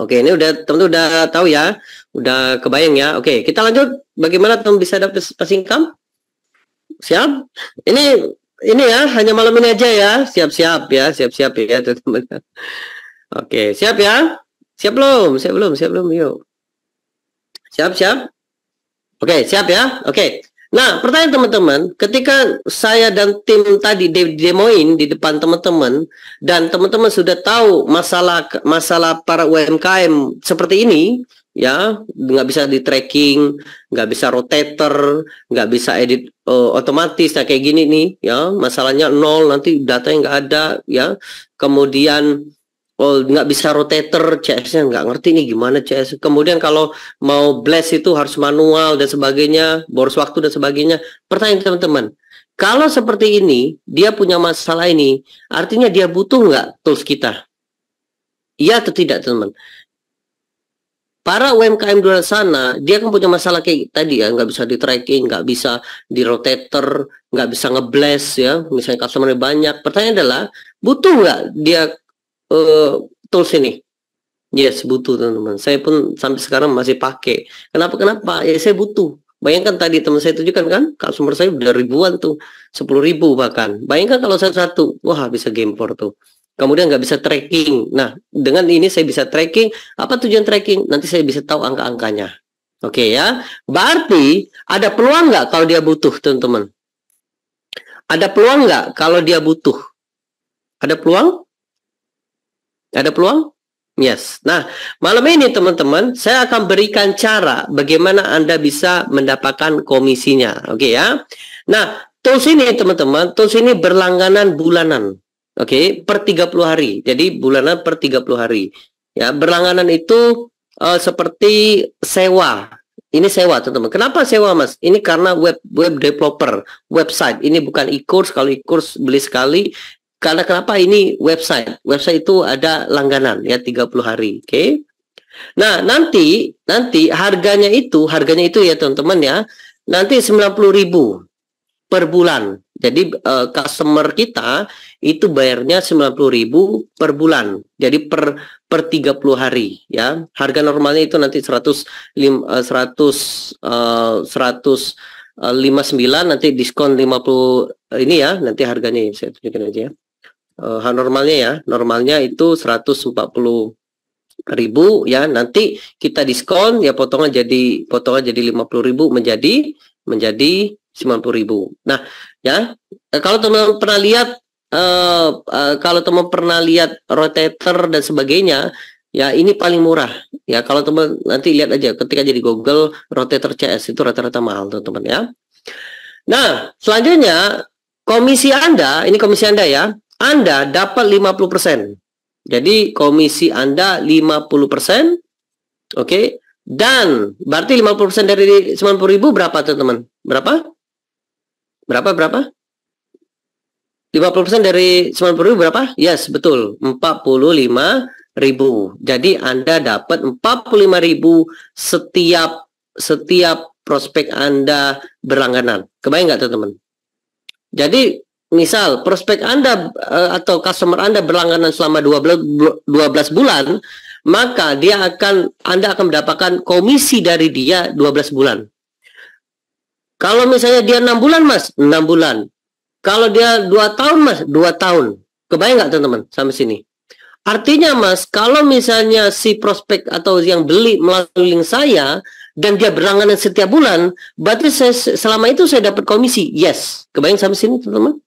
Oke, ini udah tentu udah tahu ya, udah kebayang ya. Oke, kita lanjut bagaimana teman bisa dapat passing income? Siap? Ini ini ya, hanya malam ini aja ya. Siap-siap ya, siap-siap ya teman. Oke, siap ya? Siap belum? Siap belum? Siap belum? Yuk. Siap, siap. Oke, siap ya. Oke. Nah, pertanyaan teman-teman, ketika saya dan tim tadi de demoin di depan teman-teman dan teman-teman sudah tahu masalah masalah para UMKM seperti ini, ya nggak bisa di tracking, nggak bisa rotator, nggak bisa edit uh, otomatis, nah kayak gini nih, ya masalahnya nol nanti data yang nggak ada, ya kemudian oh nggak bisa rotator CS-nya nggak ngerti nih gimana CS kemudian kalau mau blast itu harus manual dan sebagainya boros waktu dan sebagainya pertanyaan teman-teman kalau seperti ini dia punya masalah ini artinya dia butuh nggak tools kita iya atau tidak teman teman para UMKM di luar sana dia kan punya masalah kayak tadi ya nggak bisa di tracking nggak bisa di rotator nggak bisa ngeblast ya misalnya customer banyak pertanyaan adalah butuh nggak dia uh, tools ini. Yes, butuh teman-teman. Saya pun sampai sekarang masih pakai. Kenapa? Kenapa? Ya saya butuh. Bayangkan tadi teman saya tunjukkan kan, customer saya udah ribuan tuh, sepuluh ribu bahkan. Bayangkan kalau saya satu, wah bisa gameport tuh. Kemudian nggak bisa tracking. Nah, dengan ini saya bisa tracking. Apa tujuan tracking? Nanti saya bisa tahu angka-angkanya. Oke okay, ya. Berarti ada peluang nggak kalau dia butuh, teman-teman? Ada peluang nggak kalau dia butuh? Ada peluang? Ada peluang? Yes. Nah, malam ini teman-teman, saya akan berikan cara bagaimana Anda bisa mendapatkan komisinya. Oke okay, ya. Nah, tools ini teman-teman, tools ini berlangganan bulanan. Oke, okay, per 30 hari. Jadi bulanan per 30 hari. Ya, berlangganan itu uh, seperti sewa. Ini sewa, teman-teman. Kenapa sewa, Mas? Ini karena web web developer, website. Ini bukan e-course. Kalau e-course beli sekali, karena kenapa ini website? Website itu ada langganan ya 30 hari, oke? Okay? Nah, nanti nanti harganya itu, harganya itu ya teman-teman ya, nanti 90.000 per bulan. Jadi uh, customer kita itu bayarnya 90.000 per bulan. Jadi per per 30 hari ya. Harga normalnya itu nanti 100 100 100 59 nanti diskon 50 ini ya nanti harganya saya tunjukkan aja ya uh, normalnya ya normalnya itu 140 ribu ya nanti kita diskon ya potongan jadi potongan jadi 50 ribu menjadi menjadi 90 ribu nah ya eh, kalau teman-teman pernah lihat uh, uh, kalau teman pernah lihat rotator dan sebagainya ya ini paling murah ya kalau teman nanti lihat aja ketika jadi Google rotator CS itu rata-rata mahal teman-teman ya nah selanjutnya komisi Anda ini komisi Anda ya anda dapat 50%. Jadi komisi Anda 50%. Oke. Okay? Dan berarti 50% dari 90.000 berapa teman-teman? Berapa? Berapa berapa? 50% dari 90.000 berapa? Yes, betul. 45.000. Jadi Anda dapat 45.000 setiap setiap prospek Anda berlangganan. Kebayang nggak teman-teman? Jadi Misal prospek Anda eh, atau customer Anda berlangganan selama 12 bulan, maka dia akan Anda akan mendapatkan komisi dari dia 12 bulan. Kalau misalnya dia 6 bulan, Mas, 6 bulan. Kalau dia 2 tahun, Mas, 2 tahun. Kebayang nggak teman-teman sampai sini? Artinya, Mas, kalau misalnya si prospek atau yang beli melalui link saya dan dia berlangganan setiap bulan, berarti saya, selama itu saya dapat komisi. Yes. Kebayang sampai sini, teman-teman?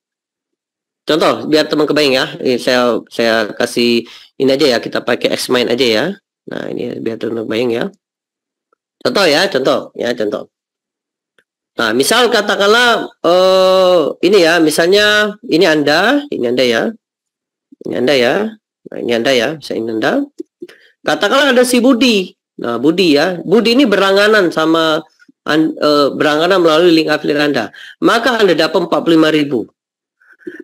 Contoh, biar teman kebayang ya. Ini saya saya kasih ini aja ya, kita pakai X main aja ya. Nah, ini biar teman kebayang ya. Contoh ya, contoh ya, contoh. Nah, misal katakanlah uh, ini ya, misalnya ini Anda, ini Anda ya. Ini Anda ya. Nah, ini Anda ya, saya ini Anda. Katakanlah ada si Budi. Nah, Budi ya. Budi ini berlangganan sama uh, eh, berlangganan melalui link affiliate Anda. Maka Anda dapat ribu.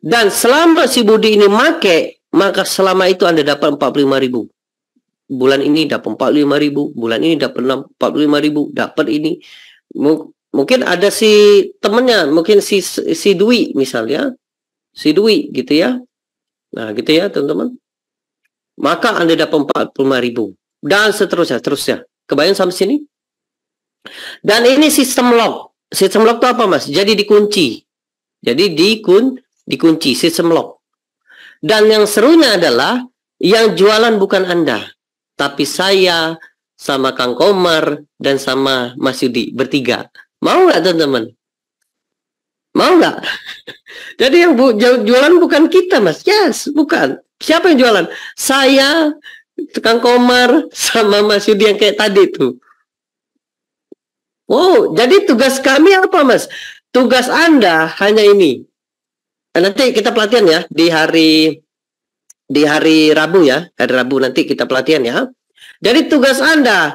Dan selama si Budi ini make, maka selama itu Anda dapat 45 ribu. Bulan ini dapat 45 ribu, bulan ini dapat 45 ribu, dapat ini. Mungkin ada si temennya, mungkin si si Dwi misalnya, si Dwi gitu ya. Nah gitu ya teman-teman. Maka Anda dapat 45 ribu. Dan seterusnya, ya. Kebayang sampai sini? Dan ini sistem lock. Sistem lock itu apa mas? Jadi dikunci. Jadi dikun dikunci sistem lock. Dan yang serunya adalah yang jualan bukan Anda, tapi saya sama Kang Komar dan sama Mas Yudi bertiga. Mau nggak teman-teman? Mau nggak? Jadi yang bu jualan bukan kita Mas, yes, bukan. Siapa yang jualan? Saya, Kang Komar, sama Mas Yudi yang kayak tadi itu. Wow, jadi tugas kami apa Mas? Tugas Anda hanya ini, Eh, nanti kita pelatihan ya di hari di hari Rabu ya hari Rabu nanti kita pelatihan ya jadi tugas anda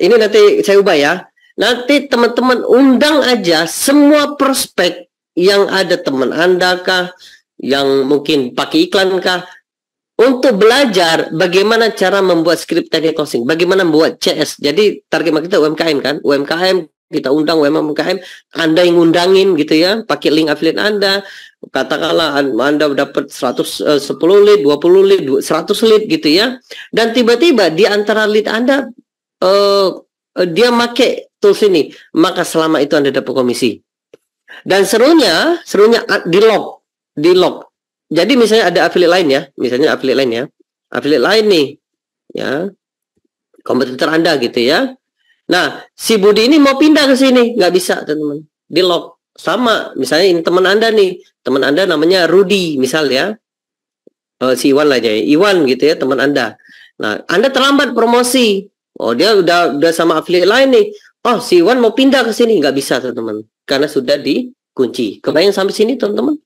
ini nanti saya ubah ya nanti teman-teman undang aja semua prospek yang ada teman anda kah yang mungkin pakai iklan kah untuk belajar bagaimana cara membuat skrip teknik closing, bagaimana membuat CS. Jadi target market kita UMKM kan, UMKM kita undang memang UMKM Anda yang ngundangin gitu ya pakai link affiliate Anda katakanlah Anda dapat 110 eh, lead 20 lead 100 lead gitu ya dan tiba-tiba di antara lead Anda uh, dia make tools ini maka selama itu Anda dapat komisi dan serunya serunya ah, di log di log jadi misalnya ada affiliate lain ya misalnya affiliate lain ya affiliate lain nih ya kompetitor Anda gitu ya Nah, si Budi ini mau pindah ke sini, nggak bisa, teman-teman. Di lock. Sama, misalnya ini teman Anda nih, teman Anda namanya Rudi, misal ya. Uh, si Iwan lah ya, Iwan gitu ya, teman Anda. Nah, Anda terlambat promosi. Oh, dia udah udah sama affiliate lain nih. Oh, si Iwan mau pindah ke sini, nggak bisa, teman-teman. Karena sudah dikunci. Kebayang sampai sini, teman-teman?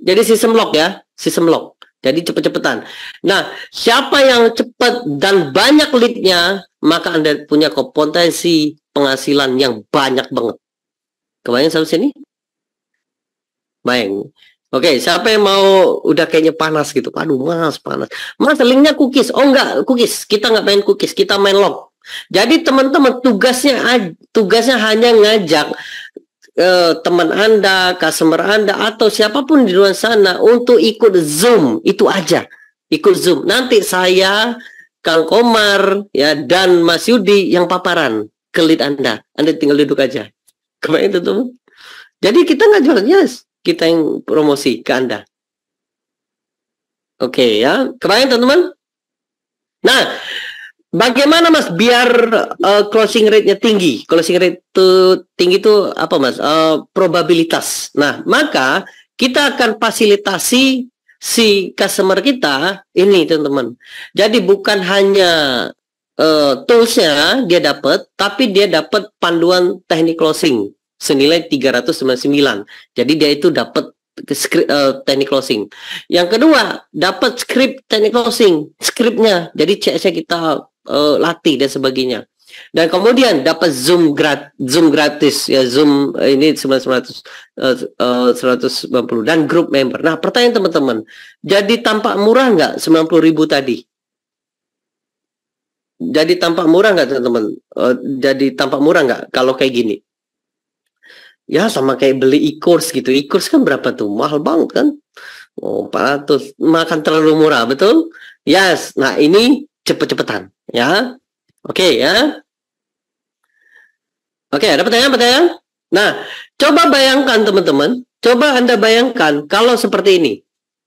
Jadi sistem lock ya, sistem lock. Jadi cepet-cepetan. Nah, siapa yang cepat dan banyak leadnya, maka Anda punya kompetensi penghasilan yang banyak banget. Kebayang sampai sini? Bayang. Oke, siapa yang mau udah kayaknya panas gitu? Aduh, mas panas. Mas, linknya cookies. Oh enggak, cookies. Kita nggak main cookies, kita main log. Jadi teman-teman tugasnya tugasnya hanya ngajak eh, teman Anda, customer Anda atau siapapun di luar sana untuk ikut Zoom itu aja. Ikut Zoom. Nanti saya Kang Komar ya dan Mas Yudi yang paparan ke lead Anda. Anda tinggal duduk aja. kemarin itu tuh. Jadi kita nggak jual. yes, kita yang promosi ke Anda. Oke okay, ya, kemarin teman-teman? Nah, Bagaimana Mas biar uh, closing rate-nya tinggi? Closing rate itu tinggi itu apa Mas? Uh, probabilitas. Nah, maka kita akan fasilitasi si customer kita ini teman-teman. Jadi bukan hanya uh, tools-nya dia dapat, tapi dia dapat panduan teknik closing senilai 399. Jadi dia itu dapat skrip uh, teknik closing. Yang kedua, dapat skrip teknik closing, skripnya. Jadi CS kita uh, latih dan sebagainya. Dan kemudian dapat Zoom gratis, Zoom gratis ya Zoom eh, ini 900 uh, 190 dan grup member. Nah, pertanyaan teman-teman, jadi tampak murah nggak ribu tadi? Jadi tampak murah nggak teman-teman? Uh, jadi tampak murah nggak kalau kayak gini? Ya sama kayak beli e-course gitu. E-course kan berapa tuh? Mahal banget kan? Oh, 400. Makan terlalu murah, betul? Yes. Nah, ini cepet-cepetan ya oke okay, ya oke okay, ada pertanyaan-pertanyaan nah coba bayangkan teman-teman coba anda bayangkan kalau seperti ini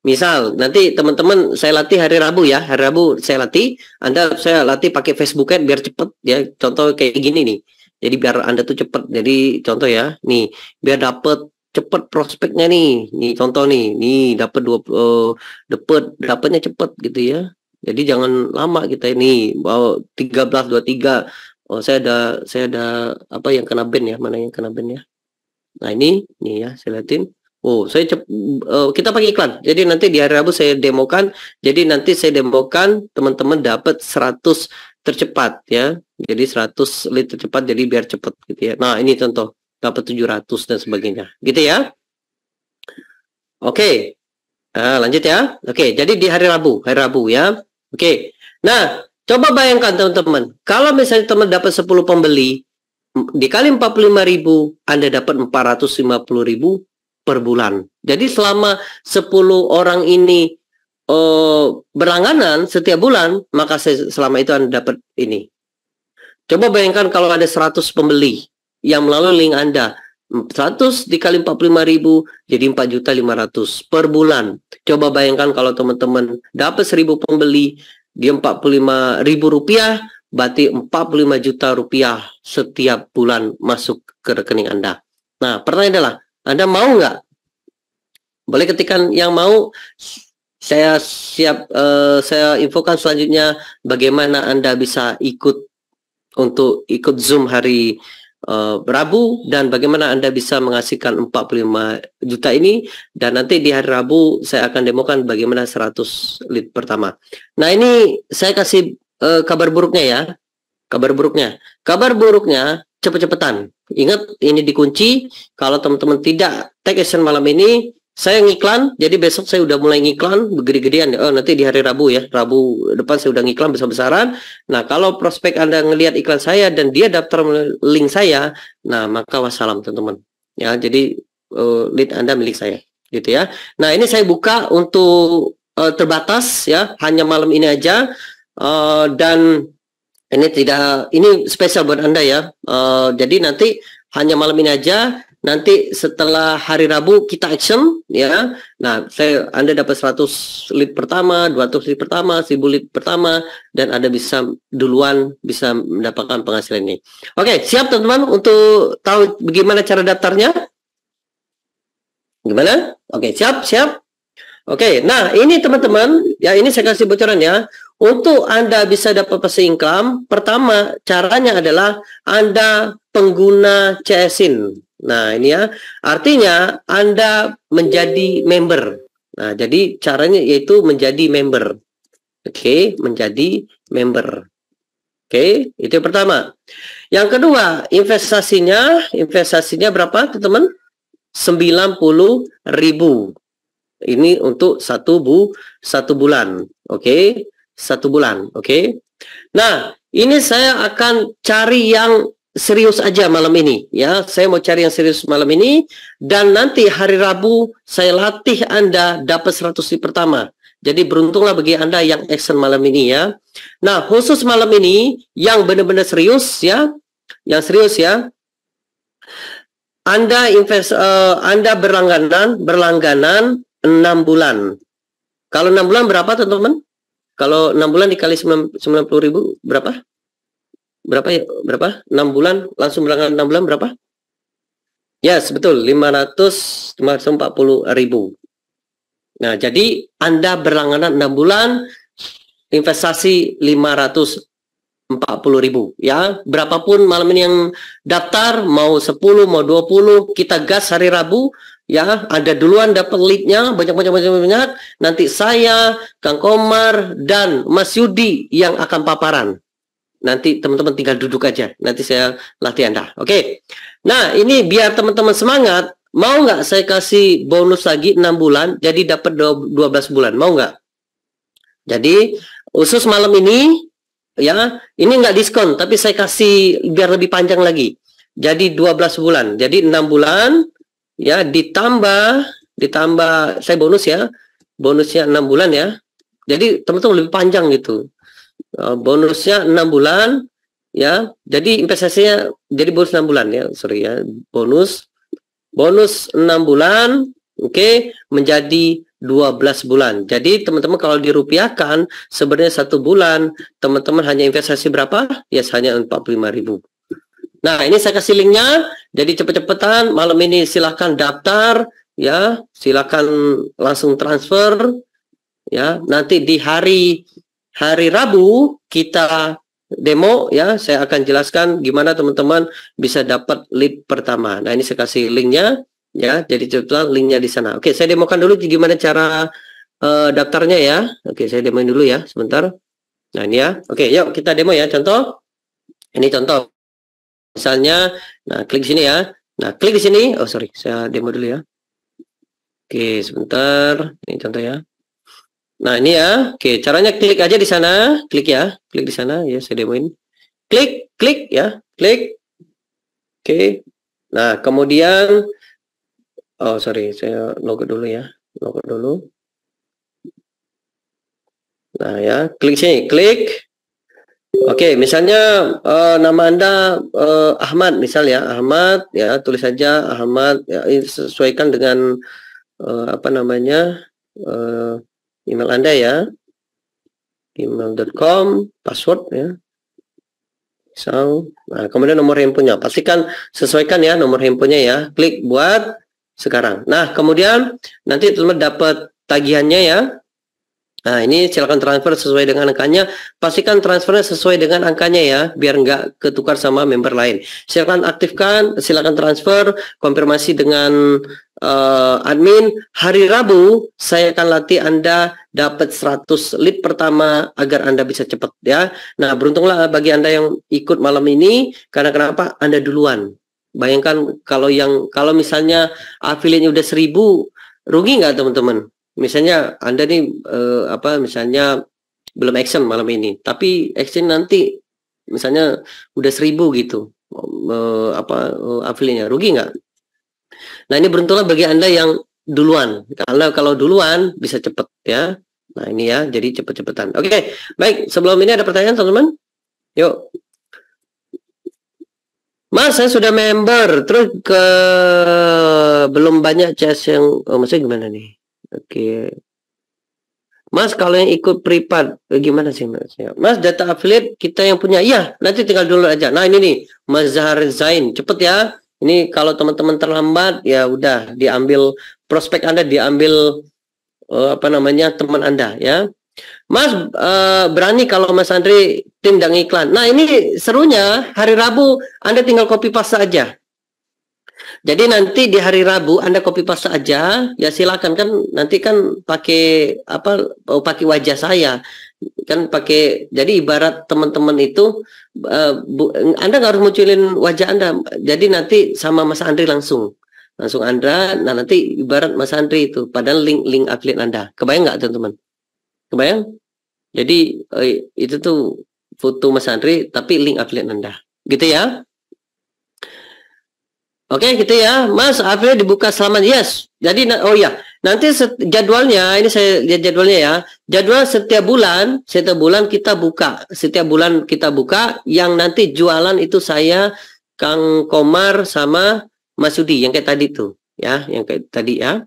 misal nanti teman-teman saya latih hari Rabu ya hari Rabu saya latih anda saya latih pakai Facebook biar cepet ya contoh kayak gini nih jadi biar anda tuh cepet jadi contoh ya nih biar dapet cepet prospeknya nih nih contoh nih nih dapat dua uh, eh, dapat dapatnya cepet gitu ya jadi jangan lama kita ini bawa bahwa 1323 oh saya ada saya ada apa yang kena band ya mana yang kena band ya. Nah ini nih ya saya liatin. Oh saya cep, uh, kita pakai iklan. Jadi nanti di hari Rabu saya demokan. Jadi nanti saya demokan teman-teman dapat 100 tercepat ya. Jadi 100 lead tercepat jadi biar cepat gitu ya. Nah ini contoh dapat 700 dan sebagainya gitu ya. Oke, okay. Nah, lanjut ya. Oke, okay, jadi di hari Rabu, hari Rabu ya. Oke. Okay. Nah, coba bayangkan teman-teman, kalau misalnya teman dapat 10 pembeli, dikali 45 ribu, Anda dapat 450 ribu per bulan. Jadi selama 10 orang ini uh, berlangganan setiap bulan, maka selama itu Anda dapat ini. Coba bayangkan kalau ada 100 pembeli yang melalui link Anda, 100 dikali 45 ribu jadi 4 juta 500 per bulan. Coba bayangkan kalau teman-teman dapat 1000 pembeli di 45 ribu rupiah berarti 45 juta rupiah setiap bulan masuk ke rekening Anda. Nah pertanyaan adalah Anda mau nggak? Boleh ketikan yang mau saya siap uh, saya infokan selanjutnya bagaimana Anda bisa ikut untuk ikut Zoom hari uh, Rabu dan bagaimana Anda bisa menghasilkan 45 juta ini dan nanti di hari Rabu saya akan demokan bagaimana 100 lead pertama. Nah, ini saya kasih uh, kabar buruknya ya. Kabar buruknya. Kabar buruknya cepet-cepetan. Ingat ini dikunci kalau teman-teman tidak take action malam ini saya ngiklan, jadi besok saya udah mulai ngiklan gede-gedean. Oh, nanti di hari Rabu ya, Rabu depan saya udah ngiklan besar-besaran. Nah, kalau prospek Anda ngelihat iklan saya dan dia daftar link saya, nah maka wassalam teman-teman. Ya, jadi uh, lead Anda milik saya, gitu ya. Nah, ini saya buka untuk uh, terbatas ya, hanya malam ini aja. Uh, dan ini tidak, ini spesial buat Anda ya. Uh, jadi nanti hanya malam ini aja nanti setelah hari Rabu kita action ya. Nah, saya Anda dapat 100 lead pertama, 200 lead pertama, 1000 lead pertama dan Anda bisa duluan bisa mendapatkan penghasilan ini. Oke, siap teman-teman untuk tahu bagaimana cara daftarnya? Gimana? Oke, siap, siap. Oke, nah ini teman-teman, ya ini saya kasih bocoran ya. Untuk Anda bisa dapat passive income, pertama caranya adalah Anda pengguna CSIN. Nah, ini ya. Artinya Anda menjadi member. Nah, jadi caranya yaitu menjadi member. Oke, okay, menjadi member. Oke, okay, itu yang pertama. Yang kedua, investasinya, investasinya berapa, teman? 90 ribu. Ini untuk satu bu, satu bulan. Oke, okay? satu bulan. Oke. Okay? Nah, ini saya akan cari yang serius aja malam ini ya. Saya mau cari yang serius malam ini dan nanti hari Rabu saya latih Anda dapat 100 di pertama. Jadi beruntunglah bagi Anda yang action malam ini ya. Nah, khusus malam ini yang benar-benar serius ya. Yang serius ya. Anda invest uh, Anda berlangganan berlangganan 6 bulan. Kalau 6 bulan berapa teman-teman? Kalau 6 bulan dikali 90 ribu berapa? berapa ya berapa enam bulan langsung berangkat enam bulan berapa ya yes, sebetul 500 540 ribu nah jadi anda berlangganan enam bulan investasi 540 ribu ya berapapun malam ini yang daftar mau 10 mau 20 kita gas hari Rabu ya ada duluan dapat leadnya banyak banyak banyak banyak nanti saya Kang Komar dan Mas Yudi yang akan paparan nanti teman-teman tinggal duduk aja. Nanti saya latih Anda. Oke. Okay. Nah, ini biar teman-teman semangat. Mau nggak saya kasih bonus lagi enam bulan, jadi dapat 12 bulan. Mau nggak? Jadi, khusus malam ini, ya, ini nggak diskon, tapi saya kasih biar lebih panjang lagi. Jadi 12 bulan. Jadi enam bulan, ya, ditambah, ditambah, saya bonus ya, bonusnya enam bulan ya. Jadi teman-teman lebih panjang gitu. Eh, bonusnya enam bulan ya jadi investasinya jadi bonus enam bulan ya sorry ya bonus bonus enam bulan oke okay, menjadi 12 bulan jadi teman-teman kalau dirupiahkan sebenarnya satu bulan teman-teman hanya investasi berapa ya yes, hanya ribu nah ini saya kasih linknya jadi cepet-cepetan malam ini silahkan daftar ya silahkan langsung transfer ya nanti di hari Hari Rabu kita demo ya, saya akan jelaskan gimana teman-teman bisa dapat lead pertama. Nah, ini saya kasih linknya ya, jadi coba linknya di sana. Oke, saya demokan dulu gimana cara uh, daftarnya ya. Oke, saya demoin dulu ya, sebentar. Nah, ini ya. Oke, yuk kita demo ya, contoh. Ini contoh. Misalnya, nah klik sini ya. Nah, klik di sini. Oh, sorry, saya demo dulu ya. Oke, sebentar. Ini contoh ya. Nah, ini ya. Oke, caranya klik aja di sana. Klik ya. Klik di sana. Ya, saya demoin. Klik, klik ya. Klik. Oke. Nah, kemudian Oh, sorry. Saya logo dulu ya. Logo dulu. Nah, ya. Klik sini. Klik. Oke, misalnya uh, nama Anda uh, Ahmad misal ya, Ahmad ya, tulis saja Ahmad ya, sesuaikan dengan uh, apa namanya? Uh, email Anda ya. email.com, password ya. So, Nah, kemudian nomor handphonenya. Pastikan sesuaikan ya nomor handphonenya ya. Klik buat sekarang. Nah, kemudian nanti teman dapat tagihannya ya. Nah, ini silakan transfer sesuai dengan angkanya. Pastikan transfernya sesuai dengan angkanya ya, biar nggak ketukar sama member lain. Silakan aktifkan, silakan transfer, konfirmasi dengan uh, admin. Hari Rabu saya akan latih Anda dapat 100 lead pertama agar Anda bisa cepat ya. Nah, beruntunglah bagi Anda yang ikut malam ini karena kenapa? Anda duluan. Bayangkan kalau yang kalau misalnya affiliate udah seribu rugi nggak teman-teman? misalnya Anda nih eh, apa misalnya belum action malam ini, tapi action nanti misalnya udah seribu gitu uh, apa uh, eh, afilinya rugi nggak? Nah ini beruntunglah bagi Anda yang duluan. Karena kalau duluan bisa cepet ya. Nah ini ya, jadi cepet-cepetan. Oke, okay. baik. Sebelum ini ada pertanyaan teman-teman? Yuk. Mas, saya sudah member, terus ke belum banyak CS yang, oh, maksudnya gimana nih? Oke. Mas kalau yang ikut privat eh, gimana sih Mas? Ya, Mas data affiliate kita yang punya. Iya, nanti tinggal dulu aja. Nah, ini nih Mas Zahar Zain. Cepet ya. Ini kalau teman-teman terlambat ya udah diambil prospek Anda diambil uh, apa namanya teman Anda ya. Mas uh, berani kalau Mas Andri tim dan iklan. Nah, ini serunya hari Rabu Anda tinggal copy paste aja. Jadi nanti di hari Rabu Anda copy paste aja, ya silakan kan nanti kan pakai apa oh, pakai wajah saya kan pakai jadi ibarat teman-teman itu uh, bu, Anda nggak harus munculin wajah Anda. Jadi nanti sama Mas Andri langsung langsung anda nah nanti ibarat Mas Andri itu padahal link link affiliate Anda. Kebayang nggak teman-teman? Kebayang? Jadi eh, itu tuh foto Mas Andri tapi link affiliate Anda. Gitu ya. Oke okay, gitu ya, Mas April dibuka selama yes. Jadi oh ya, nanti jadwalnya ini saya lihat jadwalnya ya. Jadwal setiap bulan, setiap bulan kita buka, setiap bulan kita buka. Yang nanti jualan itu saya Kang Komar sama Mas Yudi yang kayak tadi tuh, ya, yang kayak tadi ya.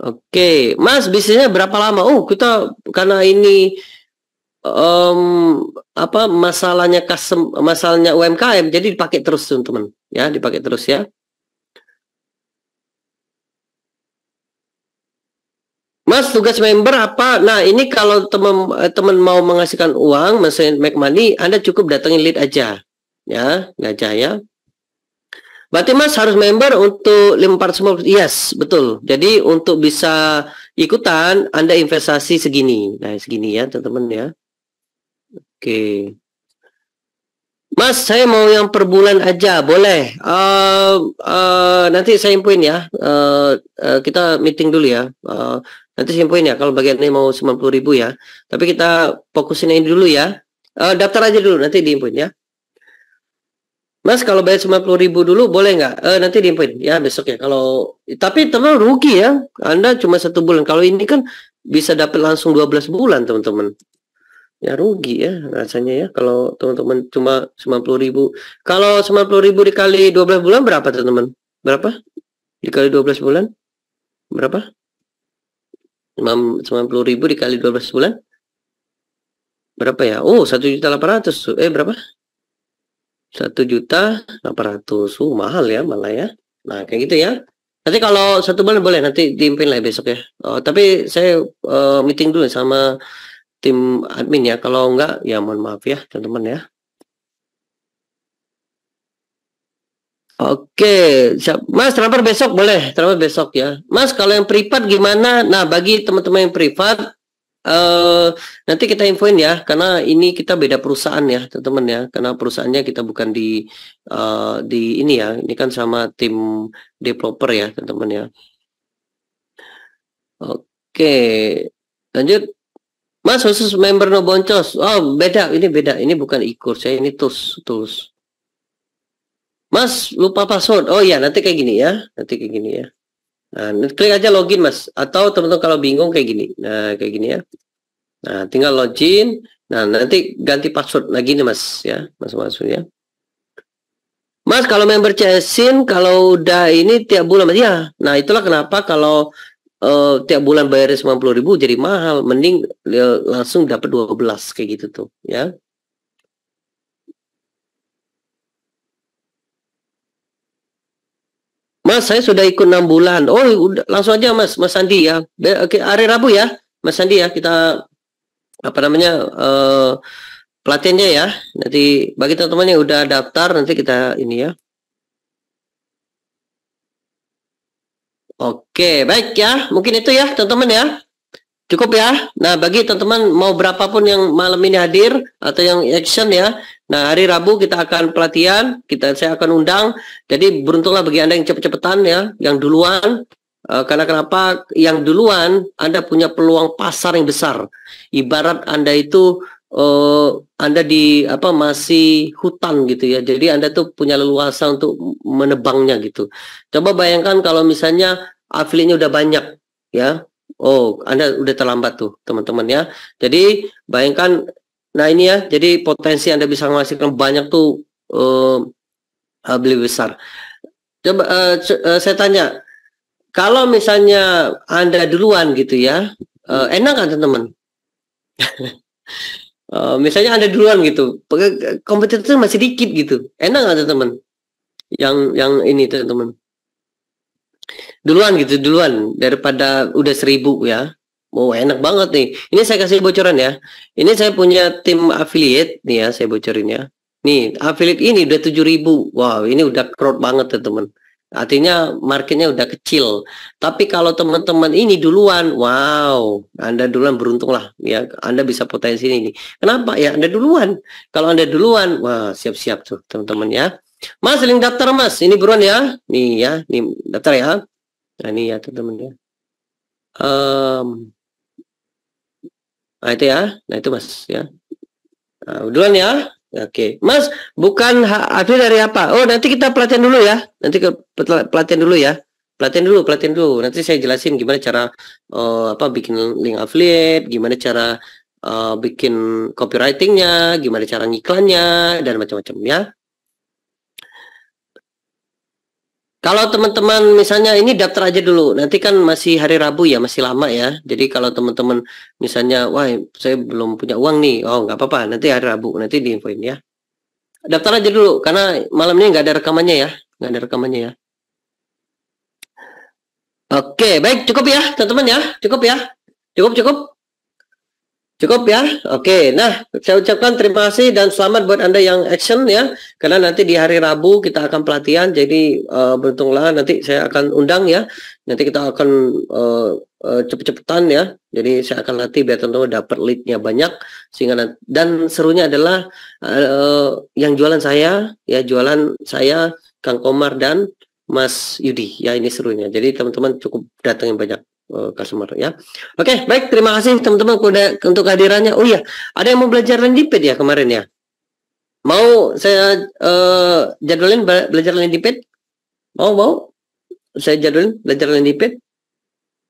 Oke, okay. Mas bisnisnya berapa lama? Oh kita karena ini um, apa masalahnya kasem masalahnya UMKM jadi dipakai terus teman-teman ya dipakai terus ya Mas tugas member apa? Nah ini kalau teman-teman eh, mau menghasilkan uang, maksudnya make money, Anda cukup datangin lead aja, ya, aja ya. Berarti Mas harus member untuk lempar semua yes, betul. Jadi untuk bisa ikutan Anda investasi segini. Nah, segini ya, teman-teman ya. Oke. Mas, saya mau yang per bulan aja, boleh. Uh, uh, nanti saya impuin ya. Uh, uh, kita meeting dulu ya. Uh, nanti saya impuin ya. Kalau bagian ini mau 90 ribu ya. Tapi kita fokusin ini dulu ya. Uh, daftar aja dulu, nanti diimpuin ya. Mas, kalau bayar 90 ribu dulu, boleh nggak? Uh, nanti diimpuin ya besok ya. Kalau tapi teman rugi ya. Anda cuma satu bulan. Kalau ini kan bisa dapat langsung 12 bulan, teman-teman ya rugi ya rasanya ya kalau teman-teman cuma 90 ribu kalau 90 ribu dikali 12 bulan berapa teman-teman berapa dikali 12 bulan berapa 90 ribu dikali 12 bulan berapa ya oh satu juta ratus eh berapa satu juta 800 uh, mahal ya malah ya nah kayak gitu ya Nanti kalau satu bulan boleh nanti diimpin lah besok ya. Oh, tapi saya uh, meeting dulu sama tim admin ya kalau enggak ya mohon maaf ya teman-teman ya Oke, siap. Mas transfer besok boleh, transfer besok ya. Mas kalau yang privat gimana? Nah, bagi teman-teman yang privat uh, nanti kita infoin ya karena ini kita beda perusahaan ya, teman-teman ya. Karena perusahaannya kita bukan di uh, di ini ya. Ini kan sama tim developer ya, teman-teman ya. Oke. Lanjut Mas khusus member no boncos. Oh beda, ini beda. Ini bukan ikur, saya ini tools, tools. Mas lupa password. Oh iya, nanti kayak gini ya. Nanti kayak gini ya. Nah, klik aja login mas. Atau teman-teman kalau bingung kayak gini. Nah kayak gini ya. Nah tinggal login. Nah nanti ganti password lagi nih mas ya, mas masuk ya. Mas kalau member CSIN kalau udah ini tiap bulan mas ya. Nah itulah kenapa kalau uh, tiap bulan bayarnya 90 ribu jadi mahal mending uh, langsung dapat 12 kayak gitu tuh ya Mas, saya sudah ikut enam bulan. Oh, udah, langsung aja Mas, Mas Sandi ya. Oke, hari Rabu ya, Mas Sandi ya. Kita apa namanya uh, pelatihannya ya. Nanti bagi teman-teman yang udah daftar, nanti kita ini ya. Oke, baik ya. Mungkin itu ya, teman-teman ya. Cukup ya. Nah, bagi teman-teman mau berapapun yang malam ini hadir atau yang action ya. Nah, hari Rabu kita akan pelatihan, kita saya akan undang. Jadi beruntunglah bagi Anda yang cepet-cepetan ya, yang duluan. Eh, karena kenapa? Yang duluan Anda punya peluang pasar yang besar. Ibarat Anda itu uh, Anda di apa masih hutan gitu ya. Jadi Anda tuh punya leluasa untuk menebangnya gitu. Coba bayangkan kalau misalnya afilinya udah banyak ya. Oh, Anda udah terlambat tuh, teman-teman ya. Jadi bayangkan nah ini ya, jadi potensi Anda bisa menghasilkan banyak tuh uh, lebih besar. Coba uh, uh, saya tanya, kalau misalnya Anda duluan gitu ya, enak kan teman-teman? Eh, misalnya anda duluan gitu kompetitor masih dikit gitu enak nggak teman-teman yang yang ini teman-teman duluan gitu duluan daripada udah seribu ya mau oh, enak banget nih. Ini saya kasih bocoran ya. Ini saya punya tim affiliate nih ya, saya bocorin ya. Nih, affiliate ini udah tujuh ribu, Wow, ini udah crowd banget ya, teman. Artinya marketnya udah kecil. Tapi kalau teman-teman ini duluan, wow, Anda duluan beruntung lah ya. Anda bisa potensi ini. Kenapa? Ya Anda duluan. Kalau Anda duluan, wah siap-siap tuh teman-teman ya. Mas link daftar Mas, ini buruan ya. Nih ya, nih daftar ya. Nah, ini ya teman-teman ya. Um, nah itu ya, nah itu Mas ya. Nah, duluan ya. Oke, okay. Mas, bukan Hafiz dari apa? Oh, nanti kita pelatihan dulu ya. Nanti ke pelatihan dulu ya. Pelatihan dulu, pelatihan dulu. Nanti saya jelasin gimana cara uh, apa bikin link affiliate, gimana cara uh, bikin copywritingnya, gimana cara ngiklannya, dan macam-macam ya. Kalau teman-teman misalnya ini daftar aja dulu, nanti kan masih hari Rabu ya, masih lama ya. Jadi kalau teman-teman misalnya, wah saya belum punya uang nih, oh nggak apa-apa, nanti hari Rabu, nanti diinfoin ya. Daftar aja dulu, karena malam ini nggak ada rekamannya ya, nggak ada rekamannya ya. Oke, baik cukup ya teman-teman ya, cukup ya, cukup cukup. Cukup ya? Oke. Nah, saya ucapkan terima kasih dan selamat buat Anda yang action ya. Karena nanti di hari Rabu kita akan pelatihan. Jadi uh, beruntunglah nanti saya akan undang ya. Nanti kita akan uh, uh, cepet-cepetan ya. Jadi saya akan latih biar teman-teman dapat leadnya banyak sehingga dan serunya adalah uh, yang jualan saya ya jualan saya Kang Komar dan Mas Yudi ya ini serunya. Jadi teman-teman cukup datang yang banyak customer eh, ya. Oke, okay, baik terima kasih teman-teman untuk kehadirannya. Oh iya, ada yang mau belajar page ya kemarin ya? Mau saya uh, jadwalin be belajar page? Mau mau? Saya jadwalin belajar page.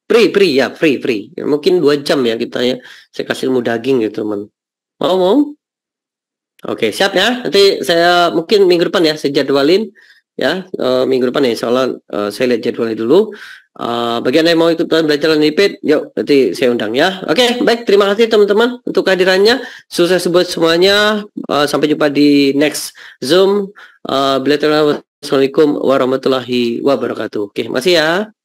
Free, free ya, free, free. Ya, mungkin dua jam ya kita ya. Saya kasih ilmu daging gitu, teman. Mau mau? Oke, okay, siap ya. Nanti saya mungkin minggu depan ya saya jadwalin ya uh, minggu depan ya insyaallah uh, saya lihat jadwalnya dulu Uh, anda yang mau ikutan belajar nipit, yuk nanti saya undang ya. Oke, okay, baik. Terima kasih teman-teman untuk kehadirannya. Sukses buat semuanya. Uh, sampai jumpa di next Zoom. Uh, eh, Assalamualaikum warahmatullahi wabarakatuh. Oke, okay, masih ya.